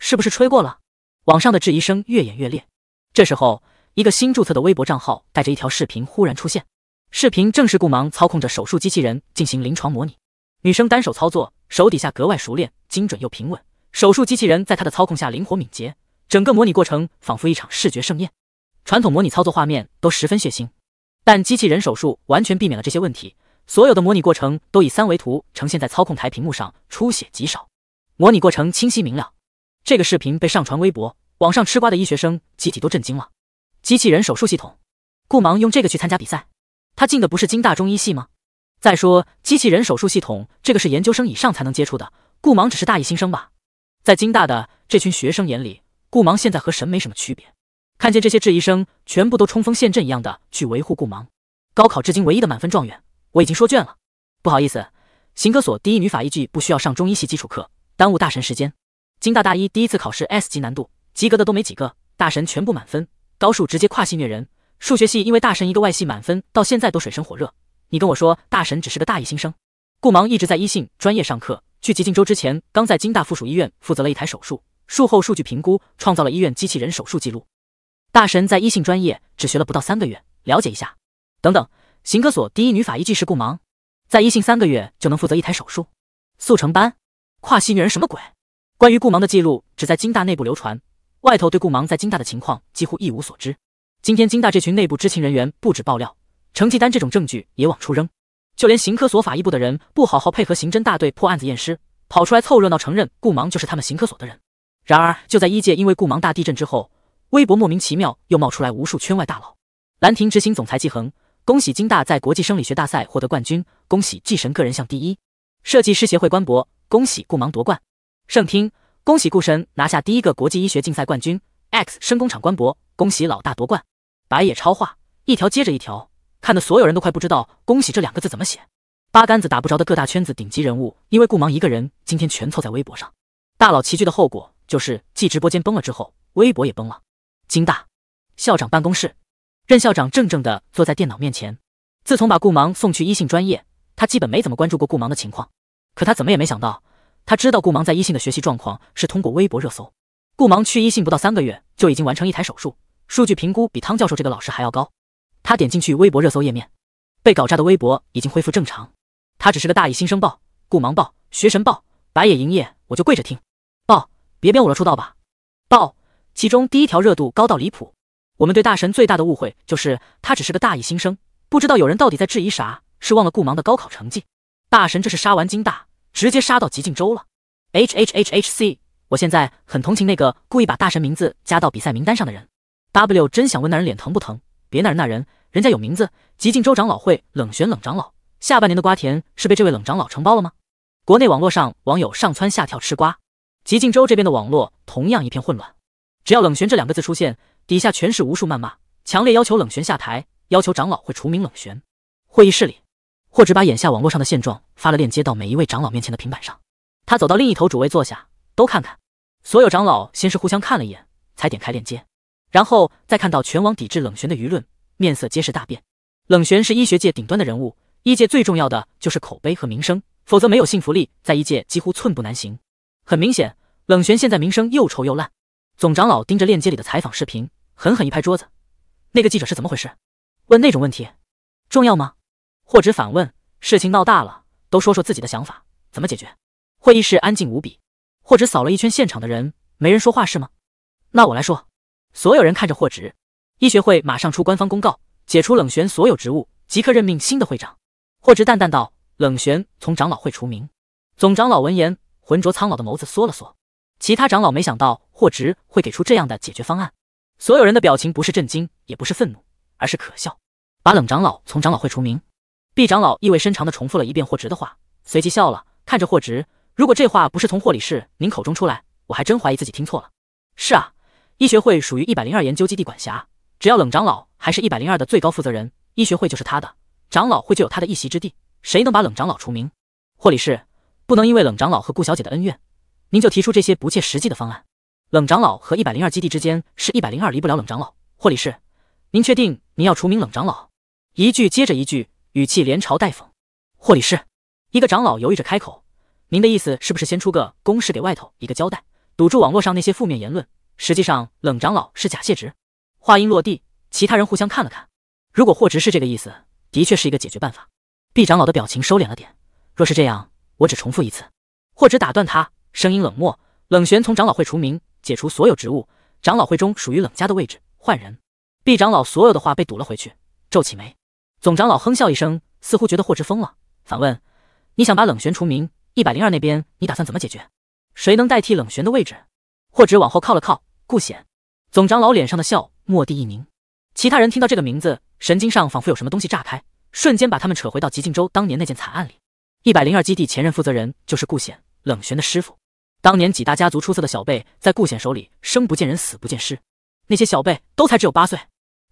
是不是吹过了？网上的质疑声越演越烈。这时候，一个新注册的微博账号带着一条视频忽然出现。视频正是顾芒操控着手术机器人进行临床模拟，女生单手操作，手底下格外熟练、精准又平稳。手术机器人在他的操控下灵活敏捷，整个模拟过程仿佛一场视觉盛宴。传统模拟操作画面都十分血腥，但机器人手术完全避免了这些问题。所有的模拟过程都以三维图呈现在操控台屏幕上，出血极少，模拟过程清晰明了。这个视频被上传微博，网上吃瓜的医学生集体都震惊了。机器人手术系统，顾芒用这个去参加比赛？他进的不是京大中医系吗？再说，机器人手术系统这个是研究生以上才能接触的，顾芒只是大一新生吧？在金大的这群学生眼里，顾芒现在和神没什么区别。看见这些质疑声，全部都冲锋陷阵一样的去维护顾芒，高考至今唯一的满分状元，我已经说倦了。不好意思，刑科所第一女法医系不需要上中医系基础课，耽误大神时间。京大大一第一次考试 S 级难度，及格的都没几个，大神全部满分。高数直接跨系虐人，数学系因为大神一个外系满分，到现在都水深火热。你跟我说大神只是个大一新生，顾芒一直在一信专业上课，去吉靖州之前刚在京大附属医院负责了一台手术，术后数据评估创造了医院机器人手术记录。大神在医信专业只学了不到三个月，了解一下。等等，刑科所第一女法医技师顾芒，在医信三个月就能负责一台手术，速成班？跨系女人什么鬼？关于顾芒的记录只在金大内部流传，外头对顾芒在金大的情况几乎一无所知。今天金大这群内部知情人员不止爆料成绩单这种证据也往出扔，就连刑科所法医部的人不好好配合刑侦大队破案子验尸，跑出来凑热闹承认顾芒就是他们刑科所的人。然而就在一届因为顾芒大地震之后。微博莫名其妙又冒出来无数圈外大佬，兰亭执行总裁季恒，恭喜金大在国际生理学大赛获得冠军，恭喜季神个人项第一。设计师协会官博，恭喜顾芒夺冠。盛听，恭喜顾神拿下第一个国际医学竞赛冠军。X 深工厂官博，恭喜老大夺冠。白野超话，一条接着一条，看的所有人都快不知道“恭喜”这两个字怎么写。八竿子打不着的各大圈子顶级人物，因为顾芒一个人今天全凑在微博上，大佬齐聚的后果就是继直播间崩了之后，微博也崩了。金大，校长办公室，任校长怔怔的坐在电脑面前。自从把顾芒送去医信专业，他基本没怎么关注过顾芒的情况。可他怎么也没想到，他知道顾芒在医信的学习状况是通过微博热搜。顾芒去医信不到三个月，就已经完成一台手术，数据评估比汤教授这个老师还要高。他点进去微博热搜页面，被搞炸的微博已经恢复正常。他只是个大一新生，报顾芒报，学神报，白野营业，我就跪着听。报，别编我了，出道吧。报。其中第一条热度高到离谱。我们对大神最大的误会就是他只是个大一新生，不知道有人到底在质疑啥，是忘了顾芒的高考成绩？大神这是杀完金大，直接杀到极境州了。hhh hc，我现在很同情那个故意把大神名字加到比赛名单上的人。w 真想问那人脸疼不疼？别那人那人，人家有名字。极境州长老会冷玄冷长老，下半年的瓜田是被这位冷长老承包了吗？国内网络上网友上蹿下跳吃瓜，极境州这边的网络同样一片混乱。只要“冷玄”这两个字出现，底下全是无数谩骂，强烈要求冷玄下台，要求长老会除名冷玄。会议室里，霍直把眼下网络上的现状发了链接到每一位长老面前的平板上。他走到另一头主位坐下，都看看。所有长老先是互相看了一眼，才点开链接，然后再看到全网抵制冷玄的舆论，面色皆是大变。冷玄是医学界顶端的人物，医界最重要的就是口碑和名声，否则没有信服力，在医界几乎寸步难行。很明显，冷玄现在名声又臭又烂。总长老盯着链接里的采访视频，狠狠一拍桌子：“那个记者是怎么回事？问那种问题，重要吗？”霍执反问：“事情闹大了，都说说自己的想法，怎么解决？”会议室安静无比。霍者扫了一圈现场的人，没人说话是吗？那我来说。所有人看着霍执，医学会马上出官方公告，解除冷玄所有职务，即刻任命新的会长。霍执淡淡道：“冷玄从长老会除名。”总长老闻言，浑浊苍老的眸子缩了缩。其他长老没想到霍执会给出这样的解决方案，所有人的表情不是震惊，也不是愤怒，而是可笑。把冷长老从长老会除名？毕长老意味深长地重复了一遍霍执的话，随即笑了，看着霍执：“如果这话不是从霍理事您口中出来，我还真怀疑自己听错了。”“是啊，医学会属于一百零二研究基地管辖，只要冷长老还是一百零二的最高负责人，医学会就是他的，长老会就有他的一席之地。谁能把冷长老除名？霍理事，不能因为冷长老和顾小姐的恩怨。”您就提出这些不切实际的方案，冷长老和一百零二基地之间是一百零二离不了冷长老。霍理事，您确定您要除名冷长老？一句接着一句，语气连嘲带讽。霍理事，一个长老犹豫着开口：“您的意思是不是先出个公示给外头一个交代，堵住网络上那些负面言论？实际上，冷长老是假谢职。”话音落地，其他人互相看了看。如果霍执是这个意思，的确是一个解决办法。毕长老的表情收敛了点。若是这样，我只重复一次。霍执打断他。声音冷漠，冷玄从长老会除名，解除所有职务。长老会中属于冷家的位置换人。毕长老所有的话被堵了回去，皱起眉。总长老哼笑一声，似乎觉得霍之疯了，反问：“你想把冷玄除名？一百零二那边你打算怎么解决？谁能代替冷玄的位置？”霍直往后靠了靠。顾显，总长老脸上的笑蓦地一凝。其他人听到这个名字，神经上仿佛有什么东西炸开，瞬间把他们扯回到吉靖州当年那件惨案里。一百零二基地前任负责人就是顾显，冷玄的师傅。当年几大家族出色的小辈，在顾显手里生不见人死不见尸。那些小辈都才只有八岁。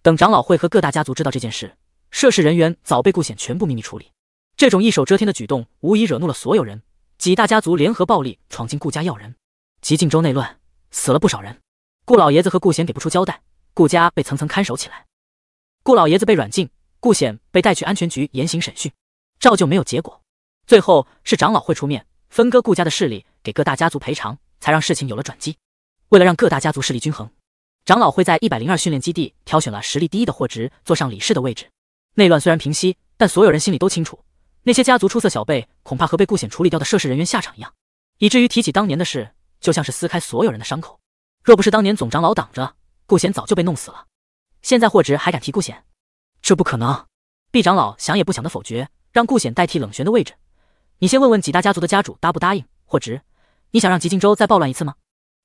等长老会和各大家族知道这件事，涉事人员早被顾显全部秘密处理。这种一手遮天的举动，无疑惹怒了所有人。几大家族联合暴力闯进顾家要人，极境州内乱，死了不少人。顾老爷子和顾显给不出交代，顾家被层层看守起来。顾老爷子被软禁，顾显被带去安全局严刑审讯，照旧没有结果。最后是长老会出面。分割顾家的势力，给各大家族赔偿，才让事情有了转机。为了让各大家族势力均衡，长老会在一百零二训练基地挑选了实力第一的霍直坐上理事的位置。内乱虽然平息，但所有人心里都清楚，那些家族出色小辈恐怕和被顾显处理掉的涉事人员下场一样。以至于提起当年的事，就像是撕开所有人的伤口。若不是当年总长老挡着，顾显早就被弄死了。现在霍直还敢提顾显，这不可能！毕长老想也不想的否决，让顾显代替冷玄的位置。你先问问几大家族的家主答不答应？霍直，你想让吉靖州再暴乱一次吗？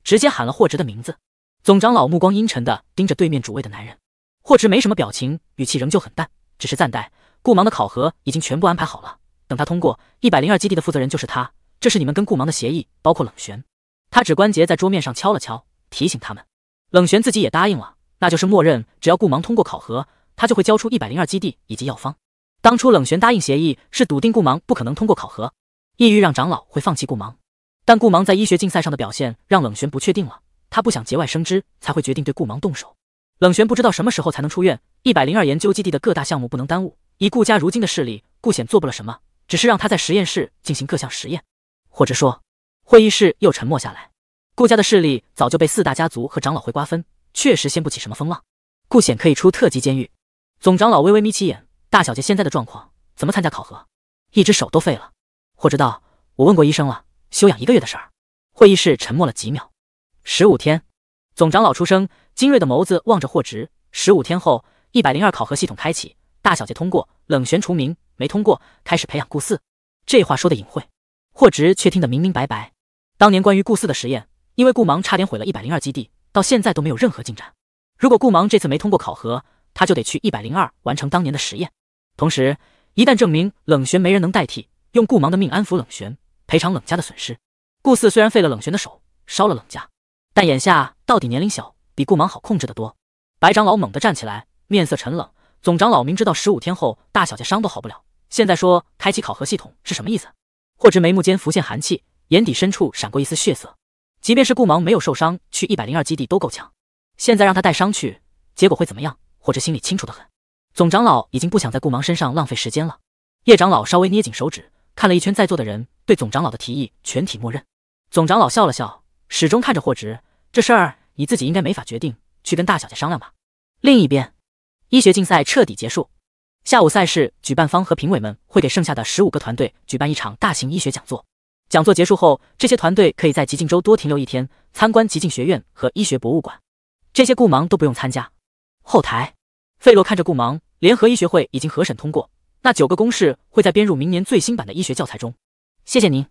直接喊了霍直的名字。总长老目光阴沉的盯着对面主位的男人。霍直没什么表情，语气仍旧很淡，只是暂代顾芒的考核已经全部安排好了，等他通过。一百零二基地的负责人就是他，这是你们跟顾芒的协议，包括冷玄。他指关节在桌面上敲了敲，提醒他们。冷玄自己也答应了，那就是默认，只要顾芒通过考核，他就会交出一百零二基地以及药方。当初冷玄答应协议，是笃定顾芒不可能通过考核，意欲让长老会放弃顾芒。但顾芒在医学竞赛上的表现，让冷玄不确定了。他不想节外生枝，才会决定对顾芒动手。冷玄不知道什么时候才能出院，一百零二研究基地的各大项目不能耽误。以顾家如今的势力，顾显做不了什么，只是让他在实验室进行各项实验。或者说，会议室又沉默下来。顾家的势力早就被四大家族和长老会瓜分，确实掀不起什么风浪。顾显可以出特级监狱。总长老微微眯起眼。大小姐现在的状况怎么参加考核？一只手都废了。霍知道，我问过医生了，休养一个月的事儿。会议室沉默了几秒。十五天，总长老出声，精锐的眸子望着霍执。十五天后，一百零二考核系统开启，大小姐通过，冷玄除名；没通过，开始培养顾四。这话说的隐晦，霍执却听得明明白白。当年关于顾四的实验，因为顾芒差点毁了一百零二基地，到现在都没有任何进展。如果顾芒这次没通过考核，他就得去一百零二完成当年的实验。同时，一旦证明冷玄没人能代替，用顾芒的命安抚冷玄，赔偿冷家的损失。顾四虽然废了冷玄的手，烧了冷家，但眼下到底年龄小，比顾芒好控制的多。白长老猛地站起来，面色沉冷。总长老明知道十五天后大小姐伤都好不了，现在说开启考核系统是什么意思？霍直眉目间浮现寒气，眼底深处闪过一丝血色。即便是顾芒没有受伤，去一百零二基地都够呛，现在让他带伤去，结果会怎么样？霍直心里清楚的很。总长老已经不想在顾芒身上浪费时间了。叶长老稍微捏紧手指，看了一圈在座的人，对总长老的提议全体默认。总长老笑了笑，始终看着霍直：“这事儿你自己应该没法决定，去跟大小姐商量吧。”另一边，医学竞赛彻底结束。下午赛事举办方和评委们会给剩下的十五个团队举办一场大型医学讲座。讲座结束后，这些团队可以在极境州多停留一天，参观极境学院和医学博物馆。这些顾芒都不用参加。后台，费洛看着顾芒。联合医学会已经核审通过，那九个公式会在编入明年最新版的医学教材中。谢谢您，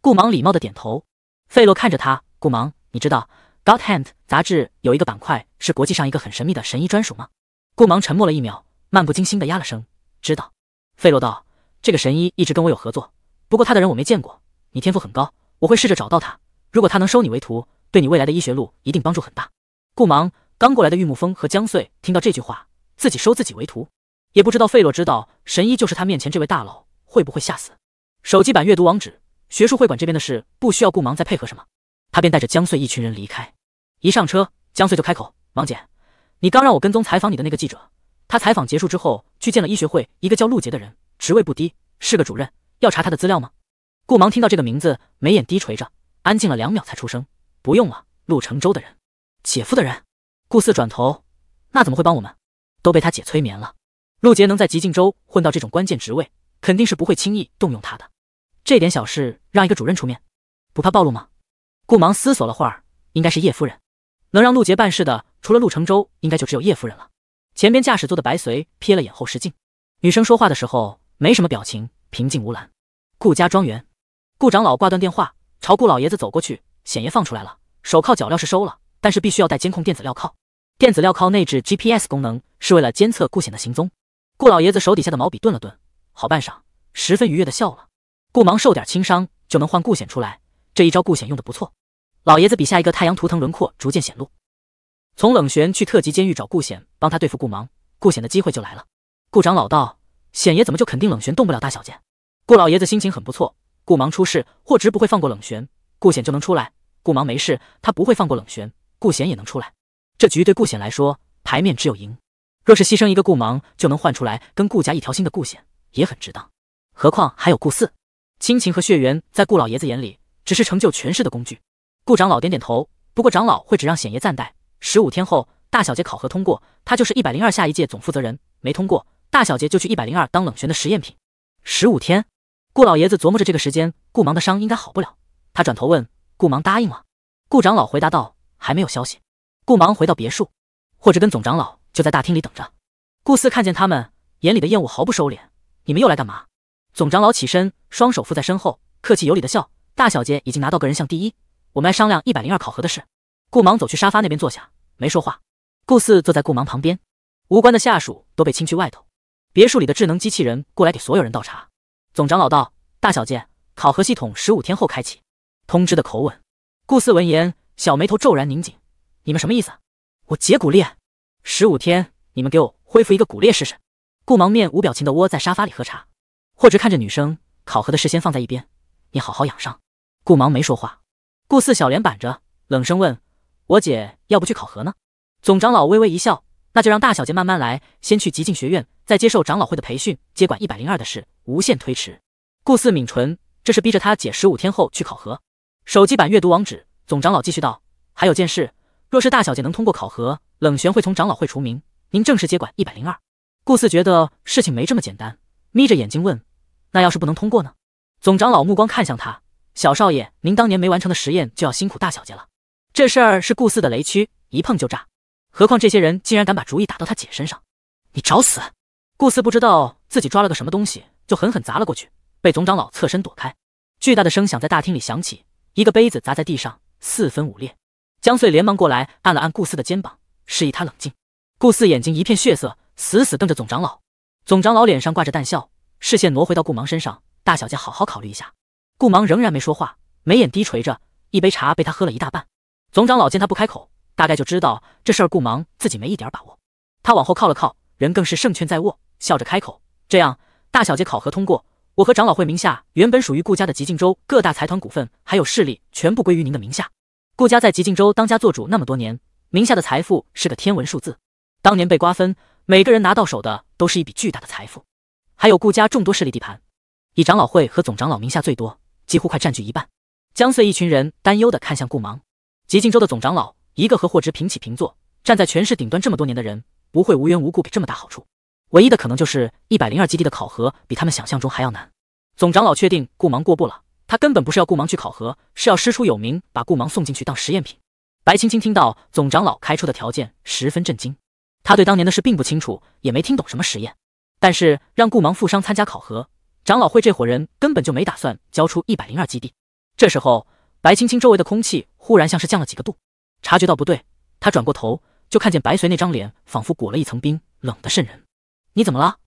顾芒礼貌的点头。费洛看着他，顾芒，你知道《God Hand》杂志有一个板块是国际上一个很神秘的神医专属吗？顾芒沉默了一秒，漫不经心的压了声，知道。费洛道，这个神医一直跟我有合作，不过他的人我没见过。你天赋很高，我会试着找到他，如果他能收你为徒，对你未来的医学路一定帮助很大。顾芒刚过来的玉木风和江穗听到这句话。自己收自己为徒，也不知道费洛知道神医就是他面前这位大佬会不会吓死。手机版阅读网址，学术会馆这边的事不需要顾芒再配合什么，他便带着江穗一群人离开。一上车，江穗就开口：“芒姐，你刚让我跟踪采访你的那个记者，他采访结束之后去见了医学会一个叫陆杰的人，职位不低，是个主任，要查他的资料吗？”顾芒听到这个名字，眉眼低垂着，安静了两秒才出声：“不用了，陆承洲的人，姐夫的人。”顾四转头：“那怎么会帮我们？”都被他姐催眠了。陆杰能在极境州混到这种关键职位，肯定是不会轻易动用他的。这点小事让一个主任出面，不怕暴露吗？顾芒思索了会儿，应该是叶夫人。能让陆杰办事的，除了陆成洲，应该就只有叶夫人了。前边驾驶座的白随瞥了眼后视镜，女生说话的时候没什么表情，平静无澜。顾家庄园，顾长老挂断电话，朝顾老爷子走过去。显爷放出来了，手铐脚镣是收了，但是必须要带监控电子镣铐。电子镣铐内置 GPS 功能，是为了监测顾显的行踪。顾老爷子手底下的毛笔顿了顿，好半晌，十分愉悦的笑了。顾芒受点轻伤就能换顾显出来，这一招顾显用的不错。老爷子笔下一个太阳图腾轮廓逐渐显露。从冷玄去特级监狱找顾显，帮他对付顾芒，顾显的机会就来了。顾长老道：“显爷怎么就肯定冷玄动不了大小姐？”顾老爷子心情很不错。顾芒出事，霍直不会放过冷玄，顾显就能出来；顾芒没事，他不会放过冷玄，顾显也能出来。这局对顾显来说，牌面只有赢。若是牺牲一个顾芒，就能换出来跟顾家一条心的顾显，也很值当。何况还有顾四，亲情和血缘在顾老爷子眼里，只是成就权势的工具。顾长老点点头。不过长老会只让显爷暂代，十五天后大小姐考核通过，他就是一百零二下一届总负责人；没通过，大小姐就去一百零二当冷玄的实验品。十五天，顾老爷子琢磨着这个时间，顾芒的伤应该好不了。他转头问顾芒答应了。顾长老回答道：“还没有消息。”顾芒回到别墅，或者跟总长老就在大厅里等着。顾四看见他们，眼里的厌恶毫不收敛。你们又来干嘛？总长老起身，双手负在身后，客气有礼的笑。大小姐已经拿到个人项第一，我们来商量一百零二考核的事。顾芒走去沙发那边坐下，没说话。顾四坐在顾芒旁边。无关的下属都被清去外头。别墅里的智能机器人过来给所有人倒茶。总长老道：“大小姐，考核系统十五天后开启。”通知的口吻。顾四闻言，小眉头骤然拧紧。你们什么意思？我解骨裂，十五天，你们给我恢复一个骨裂试试？顾芒面无表情的窝在沙发里喝茶。霍直看着女生考核的事先放在一边，你好好养伤。顾芒没说话。顾四小脸板着，冷声问：“我姐要不去考核呢？”总长老微微一笑：“那就让大小姐慢慢来，先去极境学院，再接受长老会的培训。接管一百零二的事无限推迟。”顾四抿唇，这是逼着他姐十五天后去考核。手机版阅读网址。总长老继续道：“还有件事。”若是大小姐能通过考核，冷玄会从长老会除名，您正式接管一百零二。顾四觉得事情没这么简单，眯着眼睛问：“那要是不能通过呢？”总长老目光看向他，小少爷，您当年没完成的实验就要辛苦大小姐了。这事儿是顾四的雷区，一碰就炸。何况这些人竟然敢把主意打到他姐身上，你找死！顾四不知道自己抓了个什么东西，就狠狠砸了过去，被总长老侧身躲开。巨大的声响在大厅里响起，一个杯子砸在地上，四分五裂。江穗连忙过来，按了按顾四的肩膀，示意他冷静。顾四眼睛一片血色，死死瞪着总长老。总长老脸上挂着淡笑，视线挪回到顾芒身上。大小姐，好好考虑一下。顾芒仍然没说话，眉眼低垂着，一杯茶被他喝了一大半。总长老见他不开口，大概就知道这事儿顾芒自己没一点把握。他往后靠了靠，人更是胜券在握，笑着开口：“这样，大小姐考核通过，我和长老会名下原本属于顾家的吉靖州各大财团股份，还有势力，全部归于您的名下。”顾家在极境州当家做主那么多年，名下的财富是个天文数字。当年被瓜分，每个人拿到手的都是一笔巨大的财富，还有顾家众多势力地盘，以长老会和总长老名下最多，几乎快占据一半。江穗一群人担忧的看向顾芒，极境州的总长老，一个和霍职平起平坐，站在权势顶端这么多年的人，不会无缘无故给这么大好处。唯一的可能就是一百零二基地的考核比他们想象中还要难。总长老确定顾芒过不了。他根本不是要顾芒去考核，是要师出有名，把顾芒送进去当实验品。白青青听到总长老开出的条件，十分震惊。他对当年的事并不清楚，也没听懂什么实验。但是让顾芒负伤参加考核，长老会这伙人根本就没打算交出一百零二基地。这时候，白青青周围的空气忽然像是降了几个度。察觉到不对，他转过头，就看见白随那张脸仿佛裹了一层冰，冷得渗人。你怎么了？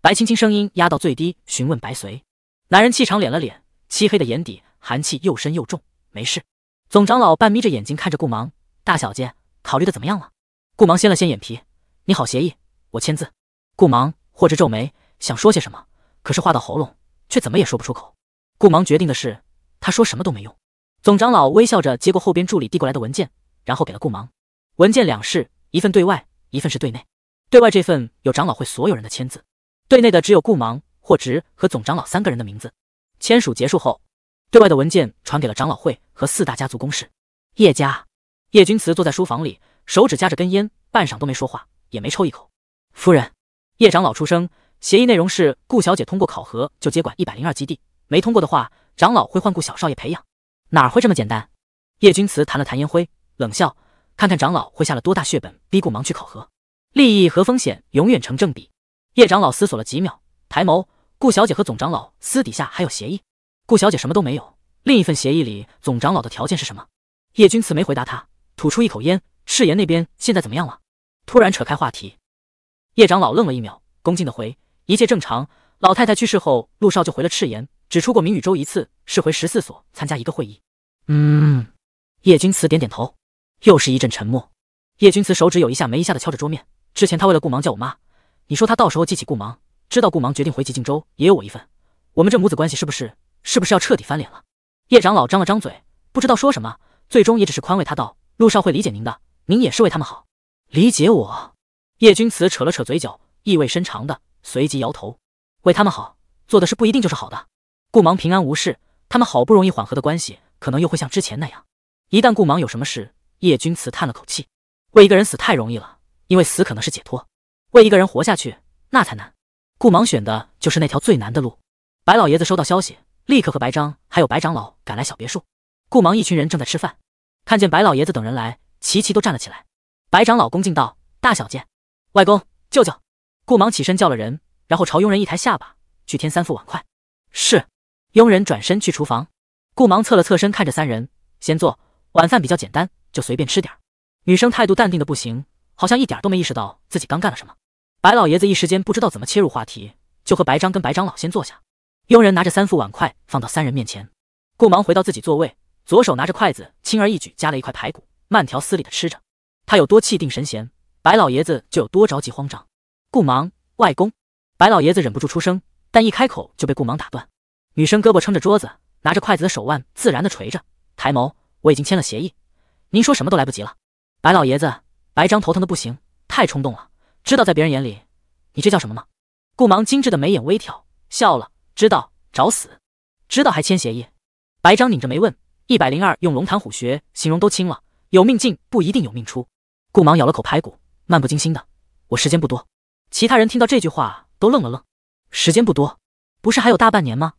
白青青声音压到最低，询问白随。男人气场敛了敛。漆黑的眼底寒气又深又重，没事。总长老半眯着眼睛看着顾芒，大小姐考虑的怎么样了？顾芒掀了掀眼皮，你好协议，我签字。顾芒或者皱眉想说些什么，可是话到喉咙却怎么也说不出口。顾芒决定的是，他说什么都没用。总长老微笑着接过后边助理递过来的文件，然后给了顾芒。文件两式，一份对外，一份是对内。对外这份有长老会所有人的签字，对内的只有顾芒、霍执和总长老三个人的名字。签署结束后，对外的文件传给了长老会和四大家族公事。叶家，叶君辞坐在书房里，手指夹着根烟，半晌都没说话，也没抽一口。夫人，叶长老出声，协议内容是顾小姐通过考核就接管一百零二基地，没通过的话，长老会换顾小少爷培养。哪会这么简单？叶君辞弹了弹烟灰，冷笑，看看长老会下了多大血本逼顾芒去考核，利益和风险永远成正比。叶长老思索了几秒，抬眸。顾小姐和总长老私底下还有协议？顾小姐什么都没有。另一份协议里，总长老的条件是什么？叶君辞没回答他，吐出一口烟。赤炎那边现在怎么样了？突然扯开话题。叶长老愣了一秒，恭敬的回：一切正常。老太太去世后，陆少就回了赤炎，只出过明宇州一次，是回十四所参加一个会议。嗯。叶君辞点点头，又是一阵沉默。叶君辞手指有一下没一下的敲着桌面。之前他为了顾芒叫我妈，你说他到时候记起顾芒？知道顾芒决定回籍境州，也有我一份。我们这母子关系是不是是不是要彻底翻脸了？叶长老张了张嘴，不知道说什么，最终也只是宽慰他道：“陆少会理解您的，您也是为他们好。”理解我？叶君辞扯了扯嘴角，意味深长的，随即摇头：“为他们好，做的事不一定就是好的。顾芒平安无事，他们好不容易缓和的关系，可能又会像之前那样。一旦顾芒有什么事，叶君辞叹了口气：为一个人死太容易了，因为死可能是解脱；为一个人活下去，那才难。”顾芒选的就是那条最难的路。白老爷子收到消息，立刻和白张还有白长老赶来小别墅。顾芒一群人正在吃饭，看见白老爷子等人来，齐齐都站了起来。白长老恭敬道：“大小姐，外公，舅舅。”顾芒起身叫了人，然后朝佣人一抬下巴，去添三副碗筷。是。佣人转身去厨房。顾芒侧了侧身，看着三人，先坐。晚饭比较简单，就随便吃点儿。女生态度淡定的不行，好像一点都没意识到自己刚干了什么。白老爷子一时间不知道怎么切入话题，就和白张跟白长老先坐下。佣人拿着三副碗筷放到三人面前。顾芒回到自己座位，左手拿着筷子，轻而易举夹了一块排骨，慢条斯理的吃着。他有多气定神闲，白老爷子就有多着急慌张。顾芒，外公。白老爷子忍不住出声，但一开口就被顾芒打断。女生胳膊撑着桌子，拿着筷子的手腕自然的垂着，抬眸：“我已经签了协议，您说什么都来不及了。”白老爷子，白张头疼的不行，太冲动了。知道在别人眼里，你这叫什么吗？顾芒精致的眉眼微挑，笑了。知道找死，知道还签协议？白张拧着眉问。一百零二用龙潭虎穴形容都轻了，有命进不一定有命出。顾芒咬了口排骨，漫不经心的：“我时间不多。”其他人听到这句话都愣了愣。时间不多？不是还有大半年吗？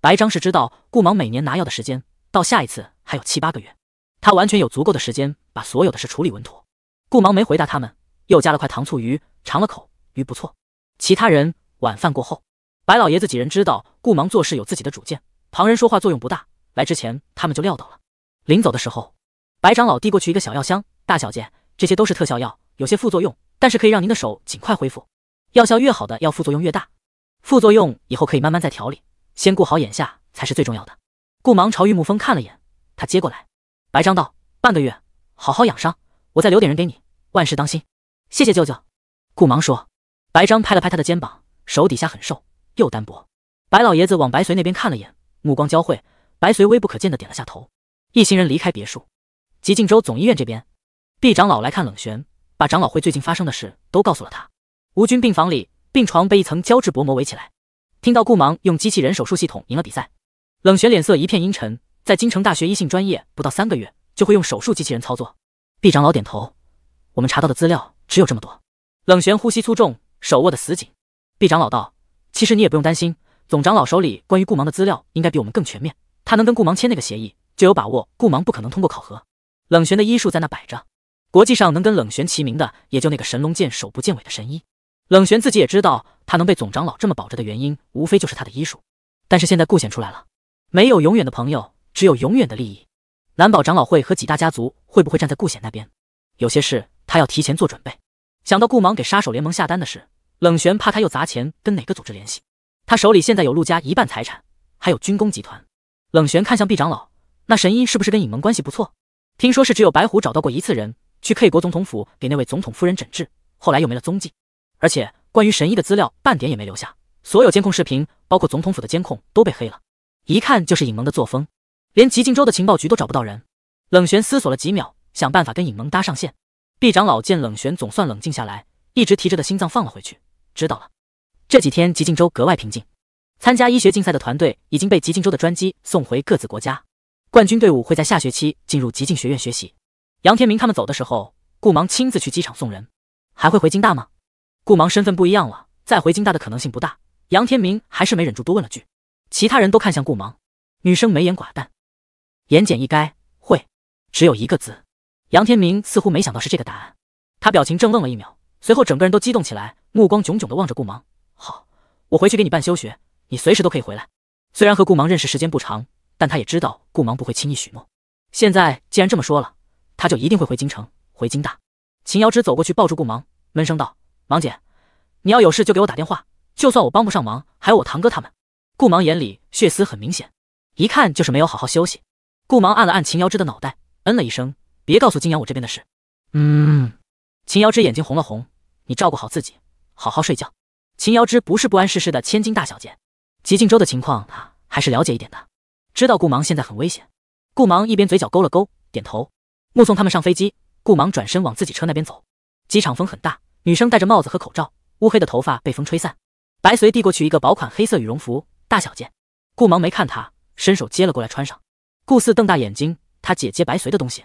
白张是知道顾芒每年拿药的时间，到下一次还有七八个月，他完全有足够的时间把所有的事处理稳妥。顾芒没回答他们。又加了块糖醋鱼，尝了口鱼不错。其他人晚饭过后，白老爷子几人知道顾芒做事有自己的主见，旁人说话作用不大。来之前他们就料到了。临走的时候，白长老递过去一个小药箱，大小姐，这些都是特效药，有些副作用，但是可以让您的手尽快恢复。药效越好的药副作用越大，副作用以后可以慢慢再调理，先顾好眼下才是最重要的。顾芒朝玉木风看了眼，他接过来。白章道：半个月，好好养伤，我再留点人给你，万事当心。谢谢舅舅，顾芒说。白章拍了拍他的肩膀，手底下很瘦又单薄。白老爷子往白随那边看了眼，目光交汇。白随微不可见的点了下头。一行人离开别墅，吉靖州总医院这边，毕长老来看冷玄，把长老会最近发生的事都告诉了他。吴军病房里，病床被一层胶质薄膜围起来。听到顾芒用机器人手术系统赢了比赛，冷玄脸色一片阴沉。在京城大学医信专业不到三个月，就会用手术机器人操作。毕长老点头，我们查到的资料。只有这么多。冷玄呼吸粗重，手握的死紧。毕长老道：“其实你也不用担心，总长老手里关于顾芒的资料应该比我们更全面。他能跟顾芒签那个协议，就有把握。顾芒不可能通过考核。冷玄的医术在那摆着，国际上能跟冷玄齐名的，也就那个神龙见首不见尾的神医。冷玄自己也知道，他能被总长老这么保着的原因，无非就是他的医术。但是现在顾显出来了，没有永远的朋友，只有永远的利益。难保长老会和几大家族会不会站在顾显那边？有些事。”还要提前做准备。想到顾芒给杀手联盟下单的事，冷玄怕他又砸钱跟哪个组织联系。他手里现在有陆家一半财产，还有军工集团。冷玄看向毕长老，那神医是不是跟影盟关系不错？听说是只有白虎找到过一次人，去 K 国总统府给那位总统夫人诊治，后来又没了踪迹，而且关于神医的资料半点也没留下，所有监控视频，包括总统府的监控都被黑了，一看就是影盟的作风，连吉靖州的情报局都找不到人。冷玄思索了几秒，想办法跟影盟搭上线。毕长老见冷玄总算冷静下来，一直提着的心脏放了回去。知道了，这几天极境州格外平静。参加医学竞赛的团队已经被极境州的专机送回各自国家，冠军队伍会在下学期进入极境学院学习。杨天明他们走的时候，顾芒亲自去机场送人。还会回京大吗？顾芒身份不一样了，再回京大的可能性不大。杨天明还是没忍住，多问了句。其他人都看向顾芒，女生眉眼寡淡，言简意赅，会，只有一个字。杨天明似乎没想到是这个答案，他表情正愣了一秒，随后整个人都激动起来，目光炯炯地望着顾芒。好，我回去给你办休学，你随时都可以回来。虽然和顾芒认识时间不长，但他也知道顾芒不会轻易许诺。现在既然这么说了，他就一定会回京城，回京大。秦瑶之走过去抱住顾芒，闷声道：“芒姐，你要有事就给我打电话，就算我帮不上忙，还有我堂哥他们。”顾芒眼里血丝很明显，一看就是没有好好休息。顾芒按了按秦瑶之的脑袋，嗯了一声。别告诉金阳我这边的事。嗯，秦瑶之眼睛红了红，你照顾好自己，好好睡觉。秦瑶之不是不谙世事的千金大小姐，吉靖州的情况她还是了解一点的，知道顾芒现在很危险。顾芒一边嘴角勾了勾，点头，目送他们上飞机。顾芒转身往自己车那边走。机场风很大，女生戴着帽子和口罩，乌黑的头发被风吹散。白随递过去一个薄款黑色羽绒服，大小件。顾芒没看他，伸手接了过来穿上。顾四瞪大眼睛，他姐姐白随的东西。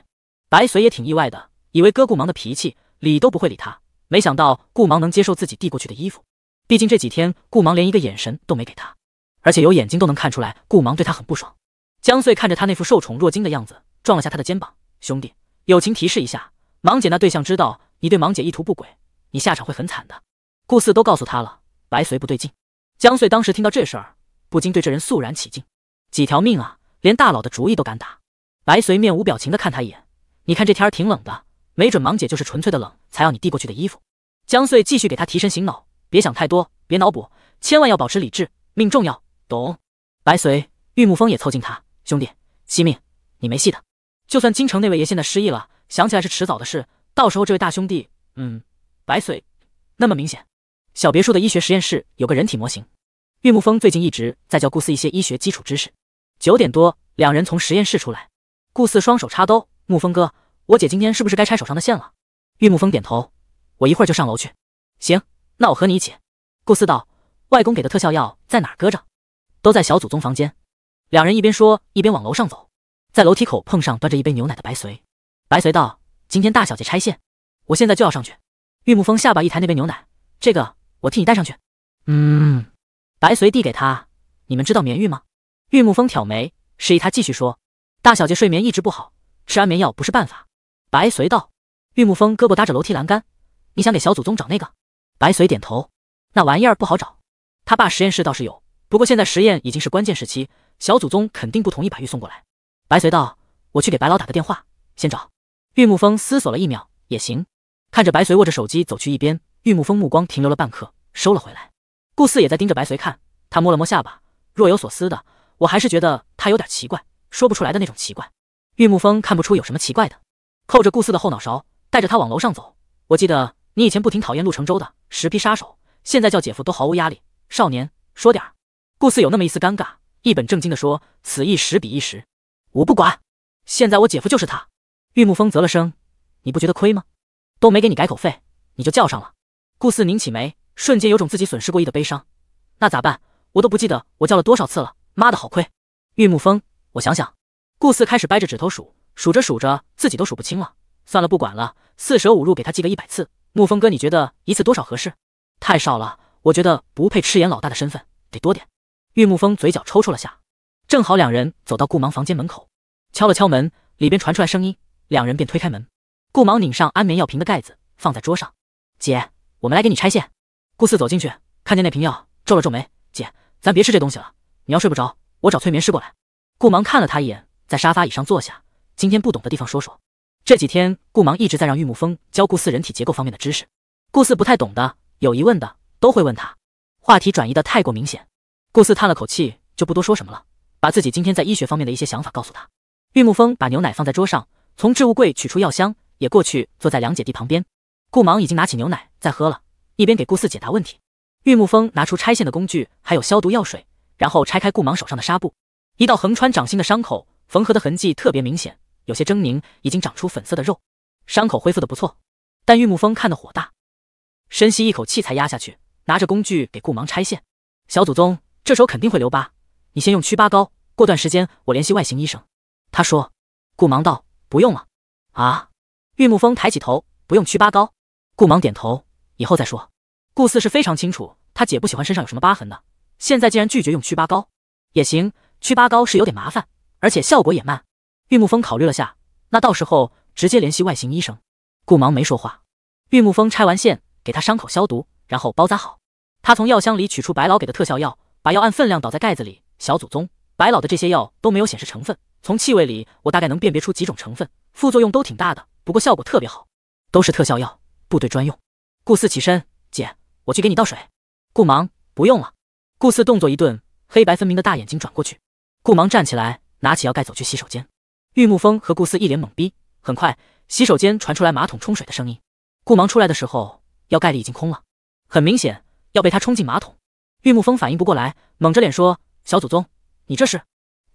白随也挺意外的，以为哥顾芒的脾气理都不会理他，没想到顾芒能接受自己递过去的衣服。毕竟这几天顾芒连一个眼神都没给他，而且有眼睛都能看出来顾芒对他很不爽。江穗看着他那副受宠若惊的样子，撞了下他的肩膀：“兄弟，友情提示一下，芒姐那对象知道你对芒姐意图不轨，你下场会很惨的。”顾四都告诉他了，白随不对劲。江穗当时听到这事儿，不禁对这人肃然起敬。几条命啊，连大佬的主意都敢打。白随面无表情的看他一眼。你看这天儿挺冷的，没准芒姐就是纯粹的冷才要你递过去的衣服。江穗继续给他提神醒脑，别想太多，别脑补，千万要保持理智，命重要，懂？白随玉木风也凑近他，兄弟惜命，你没戏的。就算京城那位爷现在失忆了，想起来是迟早的事，到时候这位大兄弟，嗯，白随那么明显。小别墅的医学实验室有个人体模型，玉木风最近一直在教顾四一些医学基础知识。九点多，两人从实验室出来，顾四双手插兜。沐风哥，我姐今天是不是该拆手上的线了？玉沐风点头，我一会儿就上楼去。行，那我和你一起。顾四道，外公给的特效药在哪搁着？都在小祖宗房间。两人一边说一边往楼上走，在楼梯口碰上端着一杯牛奶的白随。白随道，今天大小姐拆线，我现在就要上去。玉沐风下巴一抬，那杯牛奶，这个我替你带上去。嗯。白随递给他，你们知道棉玉吗？玉沐风挑眉，示意他继续说，大小姐睡眠一直不好。吃安眠药不是办法，白随道。玉慕峰胳膊搭着楼梯栏杆，你想给小祖宗找那个？白随点头，那玩意儿不好找，他爸实验室倒是有，不过现在实验已经是关键时期，小祖宗肯定不同意把玉送过来。白随道，我去给白老打个电话，先找。玉慕峰思索了一秒，也行。看着白随握着手机走去一边，玉慕峰目光停留了半刻，收了回来。顾四也在盯着白随看，他摸了摸下巴，若有所思的。我还是觉得他有点奇怪，说不出来的那种奇怪。玉木风看不出有什么奇怪的，扣着顾四的后脑勺，带着他往楼上走。我记得你以前不挺讨厌陆承洲的十批杀手，现在叫姐夫都毫无压力。少年，说点儿。顾四有那么一丝尴尬，一本正经地说：“此一时，彼一时，我不管，现在我姐夫就是他。”玉木风啧了声：“你不觉得亏吗？都没给你改口费，你就叫上了。”顾四拧起眉，瞬间有种自己损失过亿的悲伤。那咋办？我都不记得我叫了多少次了。妈的好亏！玉木风，我想想。顾四开始掰着指头数，数着数着自己都数不清了。算了，不管了，四舍五入给他记个一百次。沐风哥，你觉得一次多少合适？太少了，我觉得不配赤炎老大的身份，得多点。玉沐风嘴角抽搐了下。正好两人走到顾芒房间门口，敲了敲门，里边传出来声音，两人便推开门。顾芒拧上安眠药瓶的盖子，放在桌上。姐，我们来给你拆线。顾四走进去，看见那瓶药，皱了皱眉。姐，咱别吃这东西了，你要睡不着，我找催眠师过来。顾芒看了他一眼。在沙发椅上坐下，今天不懂的地方说说。这几天顾芒一直在让玉木峰教顾四人体结构方面的知识，顾四不太懂的，有疑问的都会问他。话题转移的太过明显，顾四叹了口气，就不多说什么了，把自己今天在医学方面的一些想法告诉他。玉木峰把牛奶放在桌上，从置物柜取出药箱，也过去坐在两姐弟旁边。顾芒已经拿起牛奶在喝了，一边给顾四解答问题。玉木峰拿出拆线的工具，还有消毒药水，然后拆开顾芒手上的纱布，一道横穿掌心的伤口。缝合的痕迹特别明显，有些狰狞，已经长出粉色的肉，伤口恢复的不错，但玉木风看得火大，深吸一口气才压下去，拿着工具给顾芒拆线。小祖宗，这手肯定会留疤，你先用祛疤膏，过段时间我联系外形医生。他说，顾芒道不用了。啊？玉木风抬起头，不用祛疤膏？顾芒点头，以后再说。顾四是非常清楚他姐不喜欢身上有什么疤痕的，现在竟然拒绝用祛疤膏，也行，祛疤膏是有点麻烦。而且效果也慢。玉木风考虑了下，那到时候直接联系外形医生。顾芒没说话。玉木风拆完线，给他伤口消毒，然后包扎好。他从药箱里取出白老给的特效药，把药按分量倒在盖子里。小祖宗，白老的这些药都没有显示成分，从气味里我大概能辨别出几种成分，副作用都挺大的，不过效果特别好，都是特效药，部队专用。顾四起身，姐，我去给你倒水。顾芒不用了。顾四动作一顿，黑白分明的大眼睛转过去。顾芒站起来。拿起药盖，走去洗手间。玉木风和顾思一脸懵逼。很快，洗手间传出来马桶冲水的声音。顾芒出来的时候，药盖里已经空了，很明显要被他冲进马桶。玉木风反应不过来，猛着脸说：“小祖宗，你这是……”“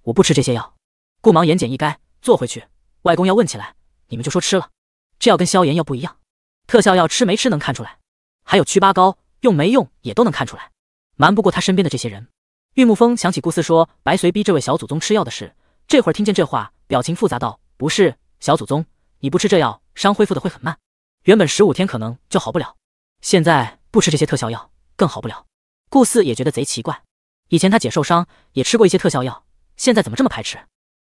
我不吃这些药。”顾芒言简意赅，坐回去。外公要问起来，你们就说吃了。这药跟消炎药不一样，特效药吃没吃能看出来，还有祛疤膏用没用也都能看出来，瞒不过他身边的这些人。玉木风想起顾四说白随逼这位小祖宗吃药的事，这会儿听见这话，表情复杂道：“不是小祖宗，你不吃这药，伤恢复的会很慢。原本十五天可能就好不了，现在不吃这些特效药更好不了。”顾四也觉得贼奇怪，以前他姐受伤也吃过一些特效药，现在怎么这么排斥？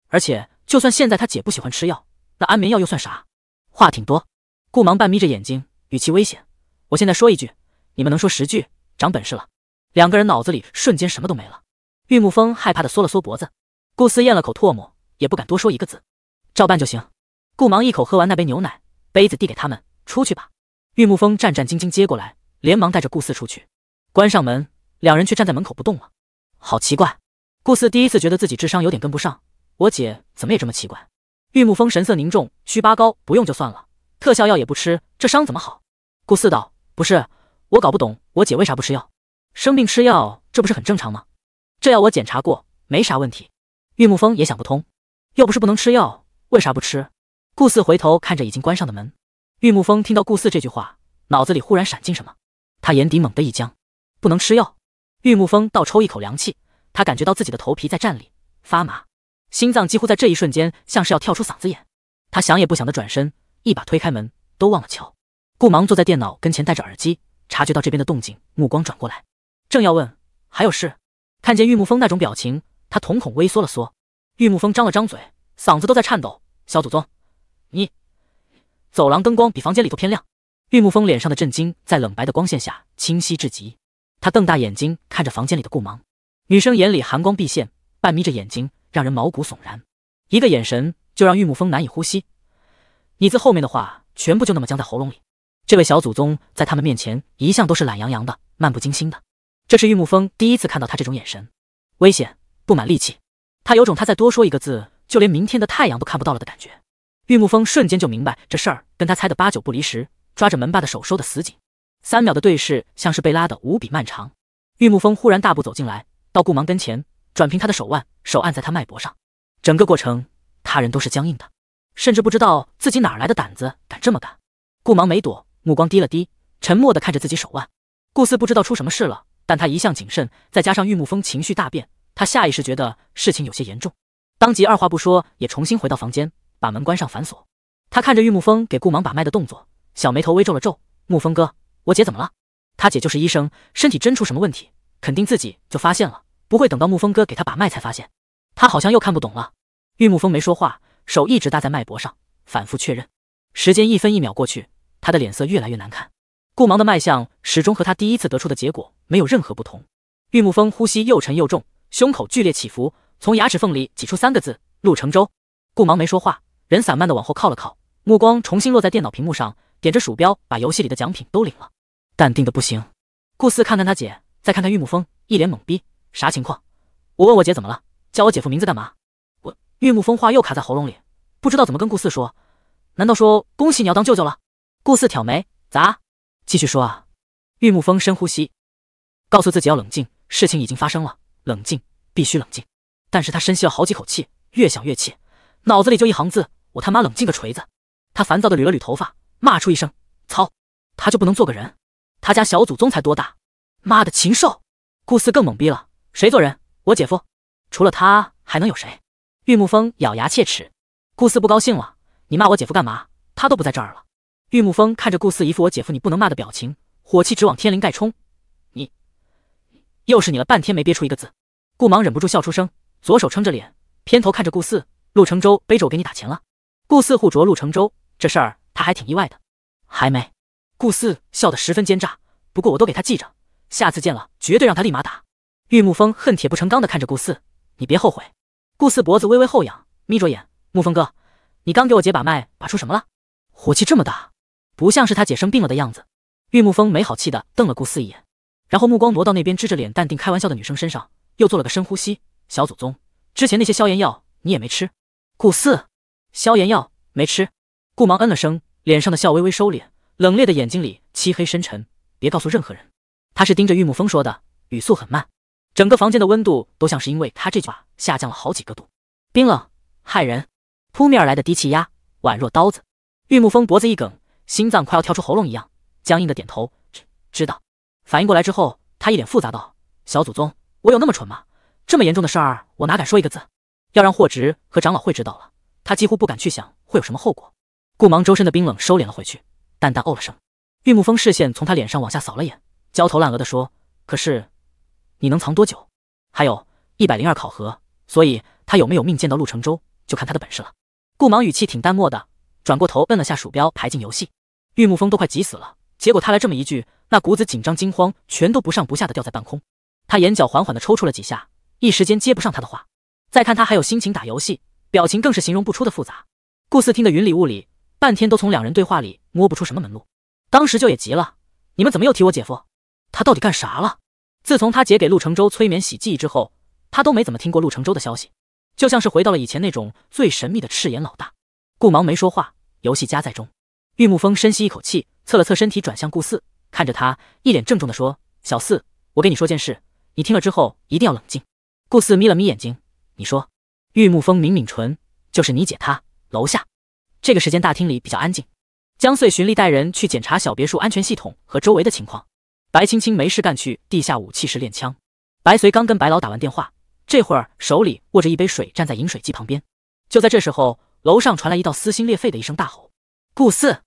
而且就算现在他姐不喜欢吃药，那安眠药又算啥？话挺多。顾芒半眯着眼睛，语气危险：“我现在说一句，你们能说十句，长本事了。”两个人脑子里瞬间什么都没了。玉慕风害怕的缩了缩脖子，顾四咽了口唾沫，也不敢多说一个字，照办就行。顾芒一口喝完那杯牛奶，杯子递给他们，出去吧。玉慕风战战兢兢接过来，连忙带着顾四出去，关上门，两人却站在门口不动了。好奇怪，顾四第一次觉得自己智商有点跟不上，我姐怎么也这么奇怪。玉慕风神色凝重，祛疤膏不用就算了，特效药也不吃，这伤怎么好？顾四道，不是，我搞不懂我姐为啥不吃药。生病吃药，这不是很正常吗？这药我检查过，没啥问题。玉木风也想不通，又不是不能吃药，为啥不吃？顾四回头看着已经关上的门，玉木风听到顾四这句话，脑子里忽然闪进什么，他眼底猛地一僵。不能吃药？玉木风倒抽一口凉气，他感觉到自己的头皮在站立发麻，心脏几乎在这一瞬间像是要跳出嗓子眼。他想也不想的转身，一把推开门，都忘了敲。顾芒坐在电脑跟前，戴着耳机，察觉到这边的动静，目光转过来。正要问还有事，看见玉木风那种表情，他瞳孔微缩了缩。玉木风张了张嘴，嗓子都在颤抖。小祖宗，你走廊灯光比房间里头偏亮。玉木风脸上的震惊在冷白的光线下清晰至极，他瞪大眼睛看着房间里的顾芒，女生眼里寒光毕现，半眯着眼睛，让人毛骨悚然。一个眼神就让玉木风难以呼吸，你字后面的话全部就那么僵在喉咙里。这位小祖宗在他们面前一向都是懒洋洋的、漫不经心的。这是玉木风第一次看到他这种眼神，危险布满戾气。他有种他再多说一个字，就连明天的太阳都看不到了的感觉。玉木风瞬间就明白这事儿跟他猜的八九不离十，抓着门把的手收的死紧。三秒的对视像是被拉得无比漫长。玉木风忽然大步走进来，到顾芒跟前，转平他的手腕，手按在他脉搏上。整个过程他人都是僵硬的，甚至不知道自己哪来的胆子敢这么干。顾芒没躲，目光低了低，沉默的看着自己手腕。顾四不知道出什么事了。但他一向谨慎，再加上玉木风情绪大变，他下意识觉得事情有些严重，当即二话不说，也重新回到房间，把门关上反锁。他看着玉木风给顾芒把脉的动作，小眉头微皱了皱。木风哥，我姐怎么了？他姐就是医生，身体真出什么问题，肯定自己就发现了，不会等到木风哥给他把脉才发现。他好像又看不懂了。玉木风没说话，手一直搭在脉搏上，反复确认。时间一分一秒过去，他的脸色越来越难看。顾芒的脉象始终和他第一次得出的结果没有任何不同。玉木风呼吸又沉又重，胸口剧烈起伏，从牙齿缝里挤出三个字：“陆承洲。”顾芒没说话，人散漫地往后靠了靠，目光重新落在电脑屏幕上，点着鼠标把游戏里的奖品都领了，淡定的不行。顾四看看他姐，再看看玉木风，一脸懵逼，啥情况？我问我姐怎么了，叫我姐夫名字干嘛？我玉木风话又卡在喉咙里，不知道怎么跟顾四说。难道说恭喜你要当舅舅了？顾四挑眉，咋？继续说啊！玉木风深呼吸，告诉自己要冷静，事情已经发生了，冷静，必须冷静。但是他深吸了好几口气，越想越气，脑子里就一行字：我他妈冷静个锤子！他烦躁的捋了捋头发，骂出一声：操！他就不能做个人？他家小祖宗才多大？妈的禽兽！顾四更懵逼了，谁做人？我姐夫，除了他还能有谁？玉木风咬牙切齿，顾四不高兴了：你骂我姐夫干嘛？他都不在这儿了。玉慕风看着顾四一副我姐夫你不能骂的表情，火气直往天灵盖冲。你又是你了，半天没憋出一个字。顾芒忍不住笑出声，左手撑着脸，偏头看着顾四。陆承洲背着我给你打钱了。顾四护着陆承洲，这事儿他还挺意外的。还没。顾四笑得十分奸诈，不过我都给他记着，下次见了绝对让他立马打。玉慕风恨铁不成钢的看着顾四，你别后悔。顾四脖子微微后仰，眯着眼。沐风哥，你刚给我姐把脉，把出什么了？火气这么大？不像是他姐生病了的样子，玉慕风没好气的瞪了顾四一眼，然后目光挪到那边支着脸淡定开玩笑的女生身上，又做了个深呼吸。小祖宗，之前那些消炎药你也没吃？顾四，消炎药没吃。顾忙嗯了声，脸上的笑微微收敛，冷冽的眼睛里漆黑深沉。别告诉任何人，他是盯着玉慕风说的，语速很慢，整个房间的温度都像是因为他这句话下降了好几个度，冰冷，害人，扑面而来的低气压宛若刀子。玉慕风脖子一梗。心脏快要跳出喉咙一样，僵硬的点头，知知道。反应过来之后，他一脸复杂道：“小祖宗，我有那么蠢吗？这么严重的事儿，我哪敢说一个字？要让霍直和长老会知道了，他几乎不敢去想会有什么后果。”顾芒周身的冰冷收敛了回去，淡淡哦了声。玉沐风视线从他脸上往下扫了眼，焦头烂额的说：“可是你能藏多久？还有一百零二考核，所以他有没有命见到陆承洲，就看他的本事了。”顾芒语气挺淡漠的，转过头摁了下鼠标，排进游戏。玉木风都快急死了，结果他来这么一句，那股子紧张惊慌全都不上不下的吊在半空，他眼角缓缓的抽搐了几下，一时间接不上他的话。再看他还有心情打游戏，表情更是形容不出的复杂。顾四听得云里雾里，半天都从两人对话里摸不出什么门路。当时就也急了，你们怎么又提我姐夫？他到底干啥了？自从他姐给陆承洲催眠洗记忆之后，他都没怎么听过陆承洲的消息，就像是回到了以前那种最神秘的赤眼老大。顾芒没说话，游戏加载中。玉木风深吸一口气，侧了侧身体，转向顾四，看着他，一脸郑重地说：“小四，我跟你说件事，你听了之后一定要冷静。”顾四眯了眯眼睛，你说。玉木风抿抿唇：“就是你姐，她楼下。这个时间，大厅里比较安静。”江穗、寻例带人去检查小别墅安全系统和周围的情况。白青青没事干，去地下武器室练枪。白随刚跟白老打完电话，这会儿手里握着一杯水，站在饮水机旁边。就在这时候，楼上传来一道撕心裂肺的一声大吼：“顾四！”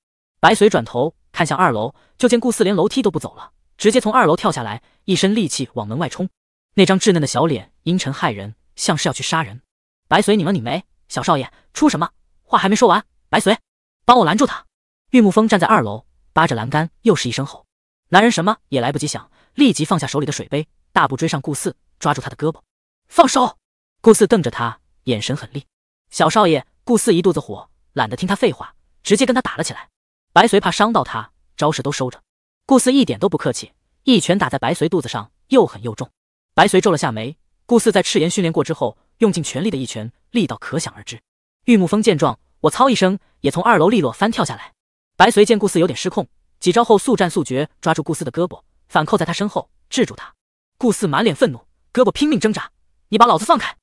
白随转头看向二楼，就见顾四连楼梯都不走了，直接从二楼跳下来，一身戾气往门外冲。那张稚嫩的小脸阴沉骇人，像是要去杀人。白随拧了拧眉：“小少爷，出什么？”话还没说完，白随，帮我拦住他！玉慕风站在二楼，扒着栏杆，又是一声吼。男人什么也来不及想，立即放下手里的水杯，大步追上顾四，抓住他的胳膊，放手。顾四瞪着他，眼神狠厉。小少爷，顾四一肚子火，懒得听他废话，直接跟他打了起来。白随怕伤到他，招式都收着。顾四一点都不客气，一拳打在白随肚子上，又狠又重。白随皱了下眉。顾四在赤炎训练过之后，用尽全力的一拳，力道可想而知。玉木风见状，我操一声，也从二楼利落翻跳下来。白随见顾四有点失控，几招后速战速决，抓住顾四的胳膊，反扣在他身后制住他。顾四满脸愤怒，胳膊拼命挣扎：“你把老子放开！”“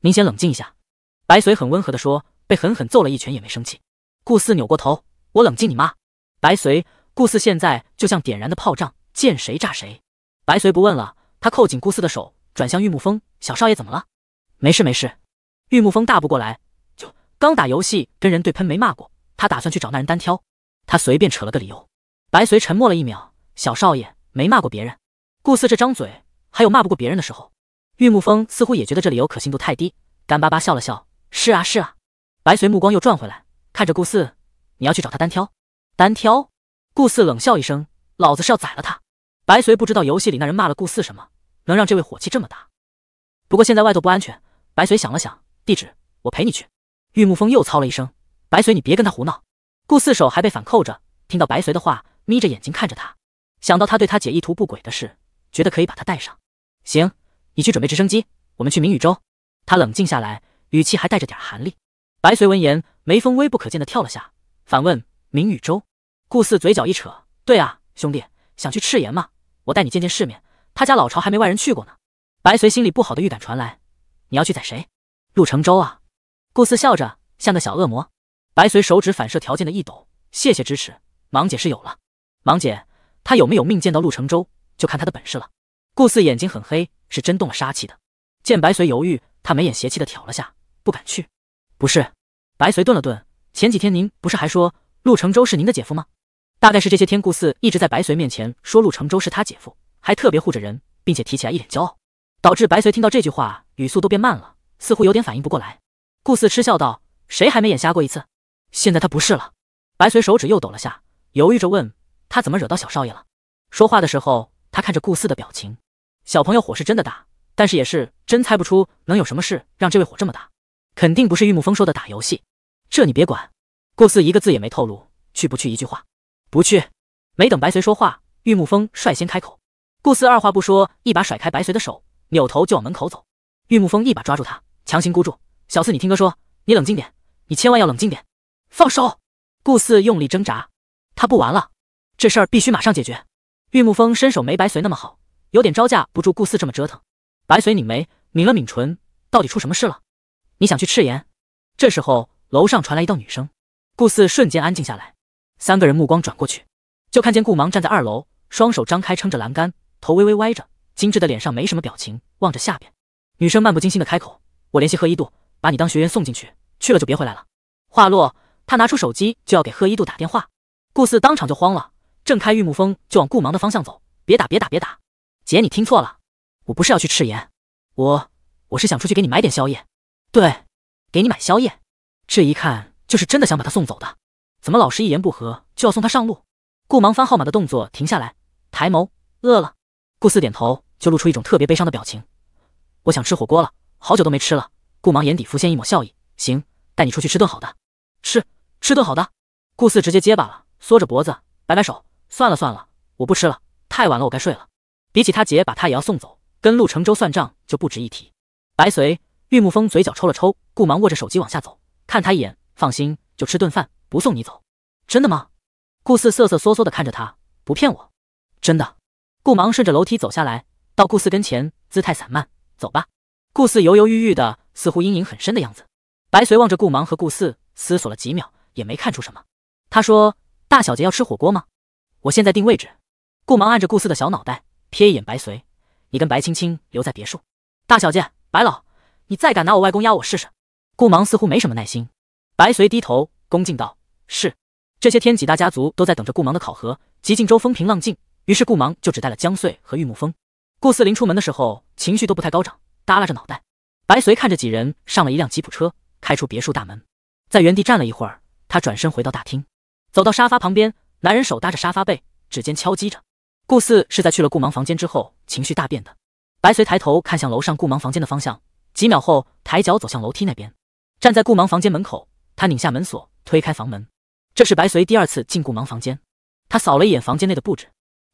您先冷静一下。”白随很温和地说，被狠狠揍了一拳也没生气。顾四扭过头。我冷静，你妈。白随顾四现在就像点燃的炮仗，见谁炸谁。白随不问了，他扣紧顾四的手，转向玉木风：“小少爷怎么了？”“没事，没事。”玉木风大步过来，就刚打游戏跟人对喷，没骂过。他打算去找那人单挑。他随便扯了个理由。白随沉默了一秒：“小少爷没骂过别人。”顾四这张嘴，还有骂不过别人的时候。玉木风似乎也觉得这理由可信度太低，干巴巴笑了笑：“是啊，是啊。”白随目光又转回来，看着顾四。你要去找他单挑？单挑？顾四冷笑一声：“老子是要宰了他。”白随不知道游戏里那人骂了顾四什么，能让这位火气这么大。不过现在外头不安全，白随想了想：“地址，我陪你去。”玉慕风又操了一声：“白随，你别跟他胡闹。”顾四手还被反扣着，听到白随的话，眯着眼睛看着他，想到他对他姐意图不轨的事，觉得可以把他带上。行，你去准备直升机，我们去明宇州。他冷静下来，语气还带着点寒力。白随闻言，眉峰微不可见的跳了下。反问明宇洲，顾四嘴角一扯，对啊，兄弟想去赤岩吗？我带你见见世面，他家老巢还没外人去过呢。白随心里不好的预感传来，你要去宰谁？陆承洲啊！顾四笑着，像个小恶魔。白随手指反射条件的一抖，谢谢支持，盲姐是有了。盲姐，他有没有命见到陆承洲，就看他的本事了。顾四眼睛很黑，是真动了杀气的。见白随犹豫，他眉眼邪气的挑了下，不敢去。不是，白随顿了顿。前几天您不是还说陆承洲是您的姐夫吗？大概是这些天顾四一直在白随面前说陆承洲是他姐夫，还特别护着人，并且提起来一脸骄傲，导致白随听到这句话，语速都变慢了，似乎有点反应不过来。顾四嗤笑道：“谁还没眼瞎过一次？现在他不是了。”白随手指又抖了下，犹豫着问：“他怎么惹到小少爷了？”说话的时候，他看着顾四的表情，小朋友火是真的大，但是也是真猜不出能有什么事让这位火这么大，肯定不是玉木风说的打游戏。这你别管，顾四一个字也没透露，去不去一句话，不去。没等白随说话，玉木风率先开口。顾四二话不说，一把甩开白随的手，扭头就往门口走。玉木风一把抓住他，强行箍住。小四，你听哥说，你冷静点，你千万要冷静点。放手！顾四用力挣扎，他不玩了，这事儿必须马上解决。玉木风身手没白随那么好，有点招架不住顾四这么折腾。白随拧眉，抿了抿唇，到底出什么事了？你想去赤岩？这时候。楼上传来一道女声，顾四瞬间安静下来。三个人目光转过去，就看见顾芒站在二楼，双手张开撑着栏杆，头微微歪着，精致的脸上没什么表情，望着下边。女生漫不经心的开口：“我联系贺一度，把你当学员送进去，去了就别回来了。”话落，她拿出手机就要给贺一度打电话。顾四当场就慌了，挣开玉木风就往顾芒的方向走：“别打，别打，别打！姐，你听错了，我不是要去赤岩，我我是想出去给你买点宵夜，对，给你买宵夜。”这一看就是真的想把他送走的，怎么老是一言不合就要送他上路？顾芒翻号码的动作停下来，抬眸，饿了。顾四点头，就露出一种特别悲伤的表情。我想吃火锅了，好久都没吃了。顾芒眼底浮现一抹笑意，行，带你出去吃顿好的。吃吃顿好的。顾四直接结巴了，缩着脖子，摆摆手，算了算了，我不吃了，太晚了，我该睡了。比起他姐把他也要送走，跟陆承洲算账就不值一提。白随、玉慕风嘴角抽了抽，顾芒握着手机往下走。看他一眼，放心，就吃顿饭，不送你走。真的吗？顾四瑟瑟缩缩的看着他，不骗我，真的。顾芒顺着楼梯走下来，到顾四跟前，姿态散漫，走吧。顾四犹犹豫豫的，似乎阴影很深的样子。白随望着顾芒和顾四，思索了几秒，也没看出什么。他说：“大小姐要吃火锅吗？我现在定位置。”顾芒按着顾四的小脑袋，瞥一眼白随：“你跟白青青留在别墅。”大小姐，白老，你再敢拿我外公压我试试。顾芒似乎没什么耐心，白随低头恭敬道：“是。”这些天几大家族都在等着顾芒的考核，吉靖州风平浪静，于是顾芒就只带了江穗和玉木风、顾四林出门的时候情绪都不太高涨，耷拉着脑袋。白随看着几人上了一辆吉普车，开出别墅大门，在原地站了一会儿，他转身回到大厅，走到沙发旁边，男人手搭着沙发背，指尖敲击着。顾四是在去了顾芒房间之后情绪大变的。白随抬头看向楼上顾芒房间的方向，几秒后抬脚走向楼梯那边。站在顾芒房间门口，他拧下门锁，推开房门。这是白随第二次进顾芒房间。他扫了一眼房间内的布置，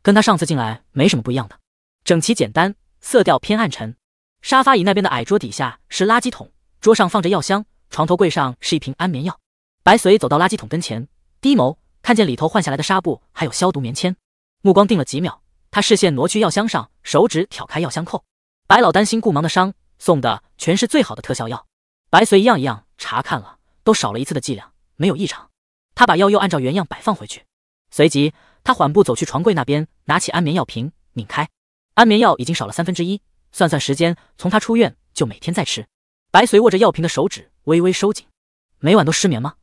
跟他上次进来没什么不一样的，整齐简单，色调偏暗沉。沙发椅那边的矮桌底下是垃圾桶，桌上放着药箱，床头柜上是一瓶安眠药。白随走到垃圾桶跟前，低眸看见里头换下来的纱布，还有消毒棉签。目光定了几秒，他视线挪去药箱上，手指挑开药箱扣。白老担心顾芒的伤，送的全是最好的特效药。白随一样一样查看了，都少了一次的剂量，没有异常。他把药又按照原样摆放回去，随即他缓步走去床柜那边，拿起安眠药瓶，拧开。安眠药已经少了三分之一，算算时间，从他出院就每天在吃。白随握着药瓶的手指微微收紧。每晚都失眠吗？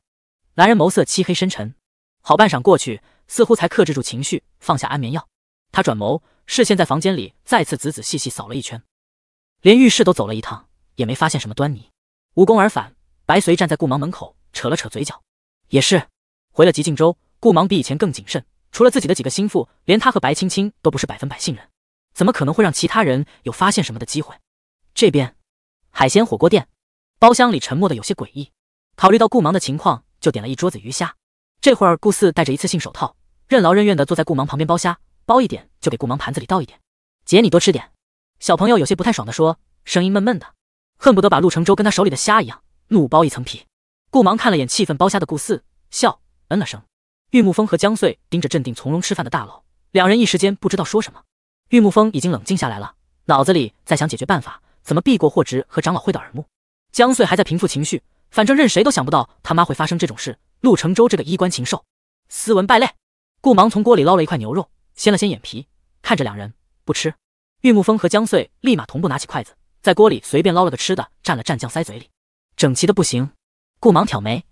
男人眸色漆黑深沉，好半晌过去，似乎才克制住情绪，放下安眠药。他转眸，视线在房间里再次仔仔细细扫了一圈，连浴室都走了一趟，也没发现什么端倪。无功而返，白随站在顾芒门口，扯了扯嘴角。也是，回了吉靖州，顾芒比以前更谨慎，除了自己的几个心腹，连他和白青青都不是百分百信任，怎么可能会让其他人有发现什么的机会？这边，海鲜火锅店，包厢里沉默的有些诡异。考虑到顾芒的情况，就点了一桌子鱼虾。这会儿，顾四戴着一次性手套，任劳任怨的坐在顾芒旁边剥虾，剥一点就给顾芒盘子里倒一点。姐，你多吃点。小朋友有些不太爽的说，声音闷闷的。恨不得把陆承洲跟他手里的虾一样，怒剥一层皮。顾芒看了眼气愤包虾的顾四，笑，嗯了声。玉木风和江岁盯着镇定从容吃饭的大佬，两人一时间不知道说什么。玉木风已经冷静下来了，脑子里在想解决办法，怎么避过霍直和长老会的耳目。江岁还在平复情绪，反正任谁都想不到他妈会发生这种事。陆承洲这个衣冠禽兽，斯文败类。顾芒从锅里捞了一块牛肉，掀了掀眼皮，看着两人不吃，玉木风和江岁立马同步拿起筷子。在锅里随便捞了个吃的，蘸了蘸酱塞嘴里，整齐的不行。顾芒挑眉，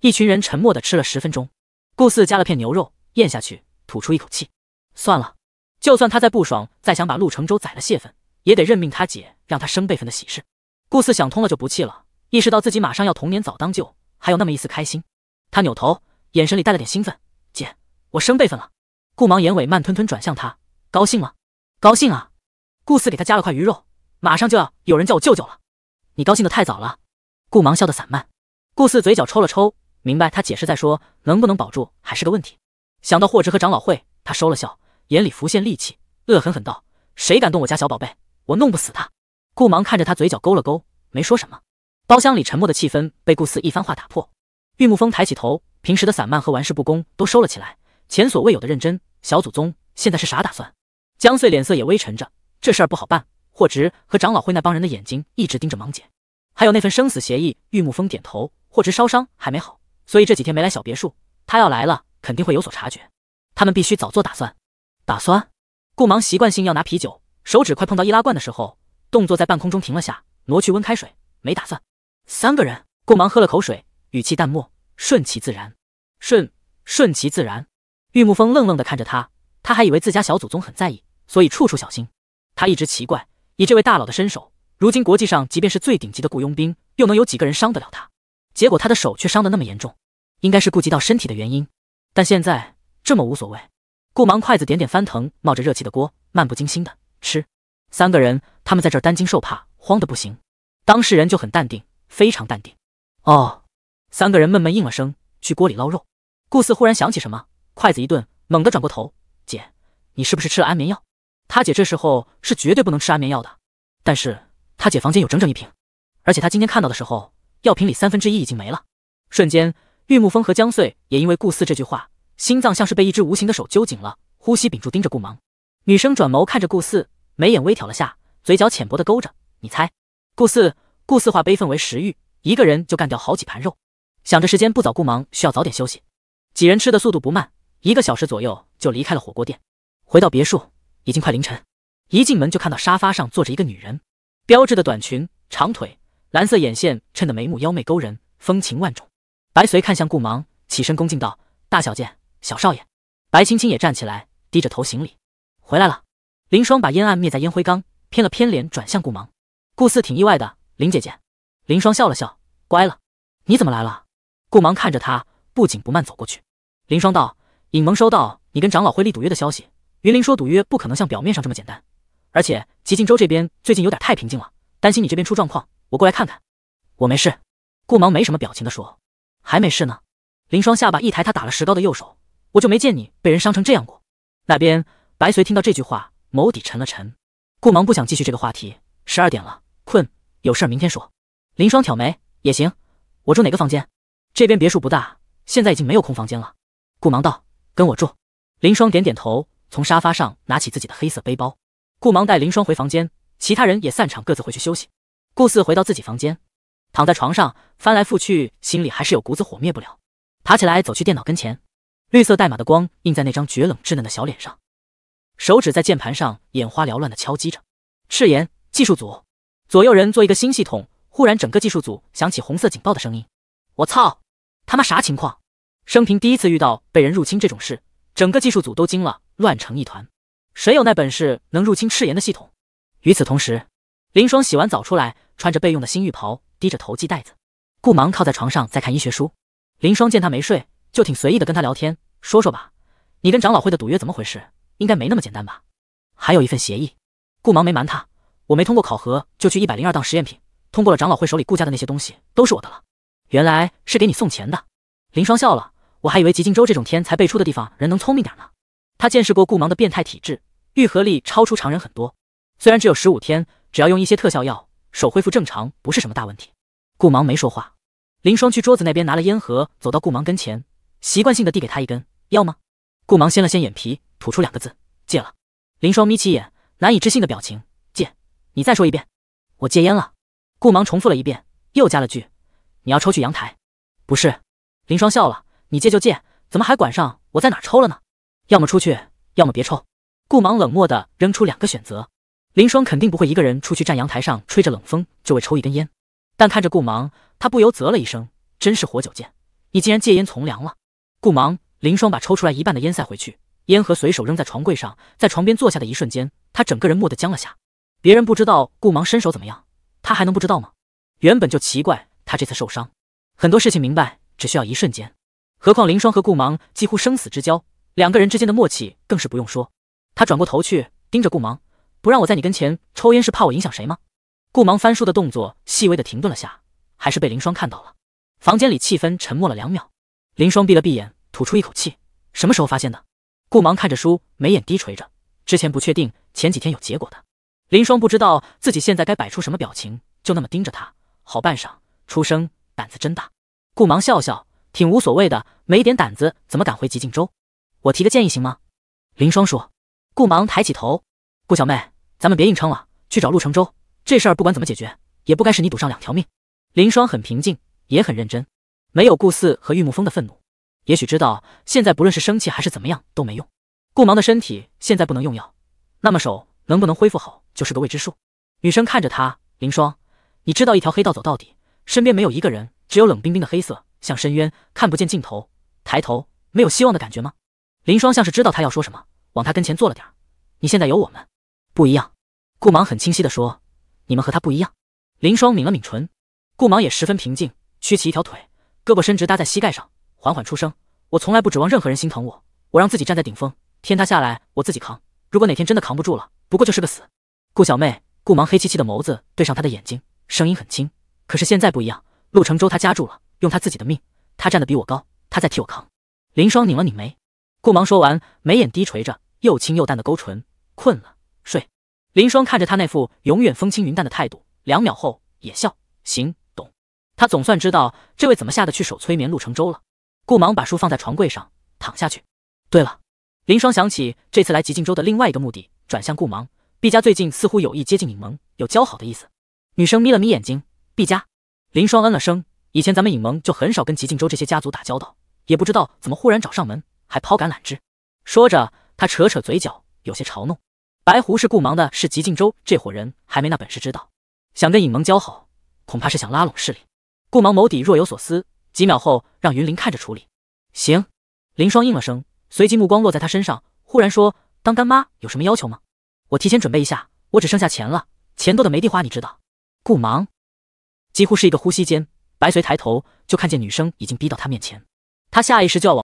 一群人沉默的吃了十分钟。顾四夹了片牛肉，咽下去，吐出一口气，算了，就算他再不爽，再想把陆承洲宰了泄愤，也得任命他姐让他生辈分的喜事。顾四想通了就不气了，意识到自己马上要同年早当舅，还有那么一丝开心。他扭头，眼神里带了点兴奋，姐，我生辈分了。顾芒眼尾慢吞吞转向他，高兴吗？高兴啊！顾四给他夹了块鱼肉。马上就要有人叫我舅舅了，你高兴的太早了。顾芒笑得散漫，顾四嘴角抽了抽，明白他解释在说能不能保住还是个问题。想到霍直和长老会，他收了笑，眼里浮现戾气，恶狠狠道：“谁敢动我家小宝贝，我弄不死他。”顾芒看着他，嘴角勾了勾，没说什么。包厢里沉默的气氛被顾四一番话打破。玉木风抬起头，平时的散漫和玩世不恭都收了起来，前所未有的认真。小祖宗，现在是啥打算？江穗脸色也微沉着，这事儿不好办。霍执和长老会那帮人的眼睛一直盯着盲姐，还有那份生死协议。玉木风点头，霍执烧伤还没好，所以这几天没来小别墅。他要来了，肯定会有所察觉。他们必须早做打算。打算？顾芒习惯性要拿啤酒，手指快碰到易拉罐的时候，动作在半空中停了下，挪去温开水。没打算。三个人。顾芒喝了口水，语气淡漠，顺其自然。顺？顺其自然？玉木风愣愣地看着他，他还以为自家小祖宗很在意，所以处处小心。他一直奇怪。以这位大佬的身手，如今国际上即便是最顶级的雇佣兵，又能有几个人伤得了他？结果他的手却伤得那么严重，应该是顾及到身体的原因。但现在这么无所谓，顾忙筷子点点翻腾，冒着热气的锅，漫不经心的吃。三个人他们在这儿担惊受怕，慌得不行，当事人就很淡定，非常淡定。哦，三个人闷闷应了声，去锅里捞肉。顾四忽然想起什么，筷子一顿，猛地转过头：“姐，你是不是吃了安眠药？”他姐这时候是绝对不能吃安眠药的，但是他姐房间有整整一瓶，而且他今天看到的时候，药瓶里三分之一已经没了。瞬间，玉木风和江穗也因为顾四这句话，心脏像是被一只无形的手揪紧了，呼吸屏住，盯着顾芒。女生转眸看着顾四，眉眼微挑了下，嘴角浅薄的勾着。你猜？顾四，顾四化悲愤为食欲，一个人就干掉好几盘肉。想着时间不早，顾芒需要早点休息。几人吃的速度不慢，一个小时左右就离开了火锅店，回到别墅。已经快凌晨，一进门就看到沙发上坐着一个女人，标志的短裙、长腿，蓝色眼线衬得眉目妖媚勾人，风情万种。白随看向顾芒，起身恭敬道：“大小姐，小少爷。”白青青也站起来，低着头行礼：“回来了。”林霜把烟案灭在烟灰缸，偏了偏脸转向顾芒。顾四挺意外的：“林姐姐。”林霜笑了笑：“乖了，你怎么来了？”顾芒看着他，不紧不慢走过去。林霜道：“尹萌收到你跟长老会立赌约的消息。”云林说：“赌约不可能像表面上这么简单，而且极境州这边最近有点太平静了，担心你这边出状况，我过来看看。”我没事，顾芒没什么表情的说：“还没事呢。”林霜下巴一抬，他打了石膏的右手，我就没见你被人伤成这样过。那边白随听到这句话，眸底沉了沉。顾芒不想继续这个话题，十二点了，困，有事明天说。林霜挑眉，也行，我住哪个房间？这边别墅不大，现在已经没有空房间了。顾芒道：“跟我住。”林霜点点头。从沙发上拿起自己的黑色背包，顾忙带林霜回房间，其他人也散场，各自回去休息。顾四回到自己房间，躺在床上翻来覆去，心里还是有股子火灭不了，爬起来走去电脑跟前，绿色代码的光映在那张绝冷稚嫩的小脸上，手指在键盘上眼花缭乱的敲击着。赤炎技术组，左右人做一个新系统，忽然整个技术组响起红色警报的声音，我操，他妈啥情况？生平第一次遇到被人入侵这种事，整个技术组都惊了。乱成一团，谁有那本事能入侵赤炎的系统？与此同时，林霜洗完澡出来，穿着备用的新浴袍，低着头系带子。顾芒靠在床上在看医学书。林霜见他没睡，就挺随意的跟他聊天：“说说吧，你跟长老会的赌约怎么回事？应该没那么简单吧？”“还有一份协议。”顾芒没瞒他：“我没通过考核就去一百零二档实验品，通过了长老会手里顾家的那些东西都是我的了。”“原来是给你送钱的。”林霜笑了：“我还以为吉靖州这种天才辈出的地方人能聪明点呢。”他见识过顾芒的变态体质，愈合力超出常人很多。虽然只有十五天，只要用一些特效药，手恢复正常不是什么大问题。顾芒没说话，林霜去桌子那边拿了烟盒，走到顾芒跟前，习惯性的递给他一根，要吗？顾芒掀了掀眼皮，吐出两个字，戒了。林霜眯起眼，难以置信的表情，戒？你再说一遍，我戒烟了。顾芒重复了一遍，又加了句，你要抽去阳台？不是。林霜笑了，你戒就戒，怎么还管上我在哪抽了呢？要么出去，要么别抽。顾芒冷漠的扔出两个选择，林霜肯定不会一个人出去站阳台上吹着冷风就为抽一根烟。但看着顾芒，他不由啧了一声：“真是活久见，你竟然戒烟从良了。”顾芒，林霜把抽出来一半的烟塞回去，烟盒随手扔在床柜上，在床边坐下的一瞬间，他整个人蓦地僵了下。别人不知道顾芒身手怎么样，他还能不知道吗？原本就奇怪他这次受伤，很多事情明白只需要一瞬间，何况林霜和顾芒几乎生死之交。两个人之间的默契更是不用说，他转过头去盯着顾芒，不让我在你跟前抽烟是怕我影响谁吗？顾芒翻书的动作细微的停顿了下，还是被林霜看到了。房间里气氛沉默了两秒，林霜闭了闭眼，吐出一口气。什么时候发现的？顾芒看着书，眉眼低垂着，之前不确定，前几天有结果的。林霜不知道自己现在该摆出什么表情，就那么盯着他，好半晌，出声，胆子真大。顾芒笑笑，挺无所谓的，没点胆子怎么敢回极境州？我提个建议行吗？林霜说。顾芒抬起头，顾小妹，咱们别硬撑了，去找陆承洲。这事儿不管怎么解决，也不该是你赌上两条命。林霜很平静，也很认真，没有顾四和玉木风的愤怒。也许知道现在不论是生气还是怎么样都没用。顾芒的身体现在不能用药，那么手能不能恢复好就是个未知数。女生看着他，林霜，你知道一条黑道走到底，身边没有一个人，只有冷冰冰的黑色，像深渊，看不见尽头，抬头没有希望的感觉吗？林霜像是知道他要说什么，往他跟前坐了点儿。你现在有我们，不一样。顾芒很清晰地说：“你们和他不一样。”林霜抿了抿唇。顾芒也十分平静，屈起一条腿，胳膊伸直搭在膝盖上，缓缓出声：“我从来不指望任何人心疼我，我让自己站在顶峰，天塌下来我自己扛。如果哪天真的扛不住了，不过就是个死。”顾小妹，顾芒黑漆漆的眸子对上他的眼睛，声音很轻，可是现在不一样。陆承洲他夹住了，用他自己的命，他站得比我高，他在替我扛。林霜拧了拧眉。顾芒说完，眉眼低垂着，又轻又淡的勾唇，困了睡。林霜看着他那副永远风轻云淡的态度，两秒后也笑，行，懂。他总算知道这位怎么下得去手催眠陆承洲了。顾芒把书放在床柜上，躺下去。对了，林霜想起这次来极境州的另外一个目的，转向顾芒，毕家最近似乎有意接近影盟，有交好的意思。女生眯了眯眼睛，毕家。林霜嗯了声，以前咱们影盟就很少跟极境州这些家族打交道，也不知道怎么忽然找上门。还抛橄榄枝，说着他扯扯嘴角，有些嘲弄。白狐是顾芒的，是吉靖州这伙人还没那本事知道。想跟尹萌交好，恐怕是想拉拢势力。顾芒眸底若有所思，几秒后让云林看着处理。行。林霜应了声，随即目光落在他身上，忽然说：“当干妈有什么要求吗？我提前准备一下。我只剩下钱了，钱多的没地花，你知道。”顾芒几乎是一个呼吸间，白随抬头就看见女生已经逼到他面前，他下意识就要往。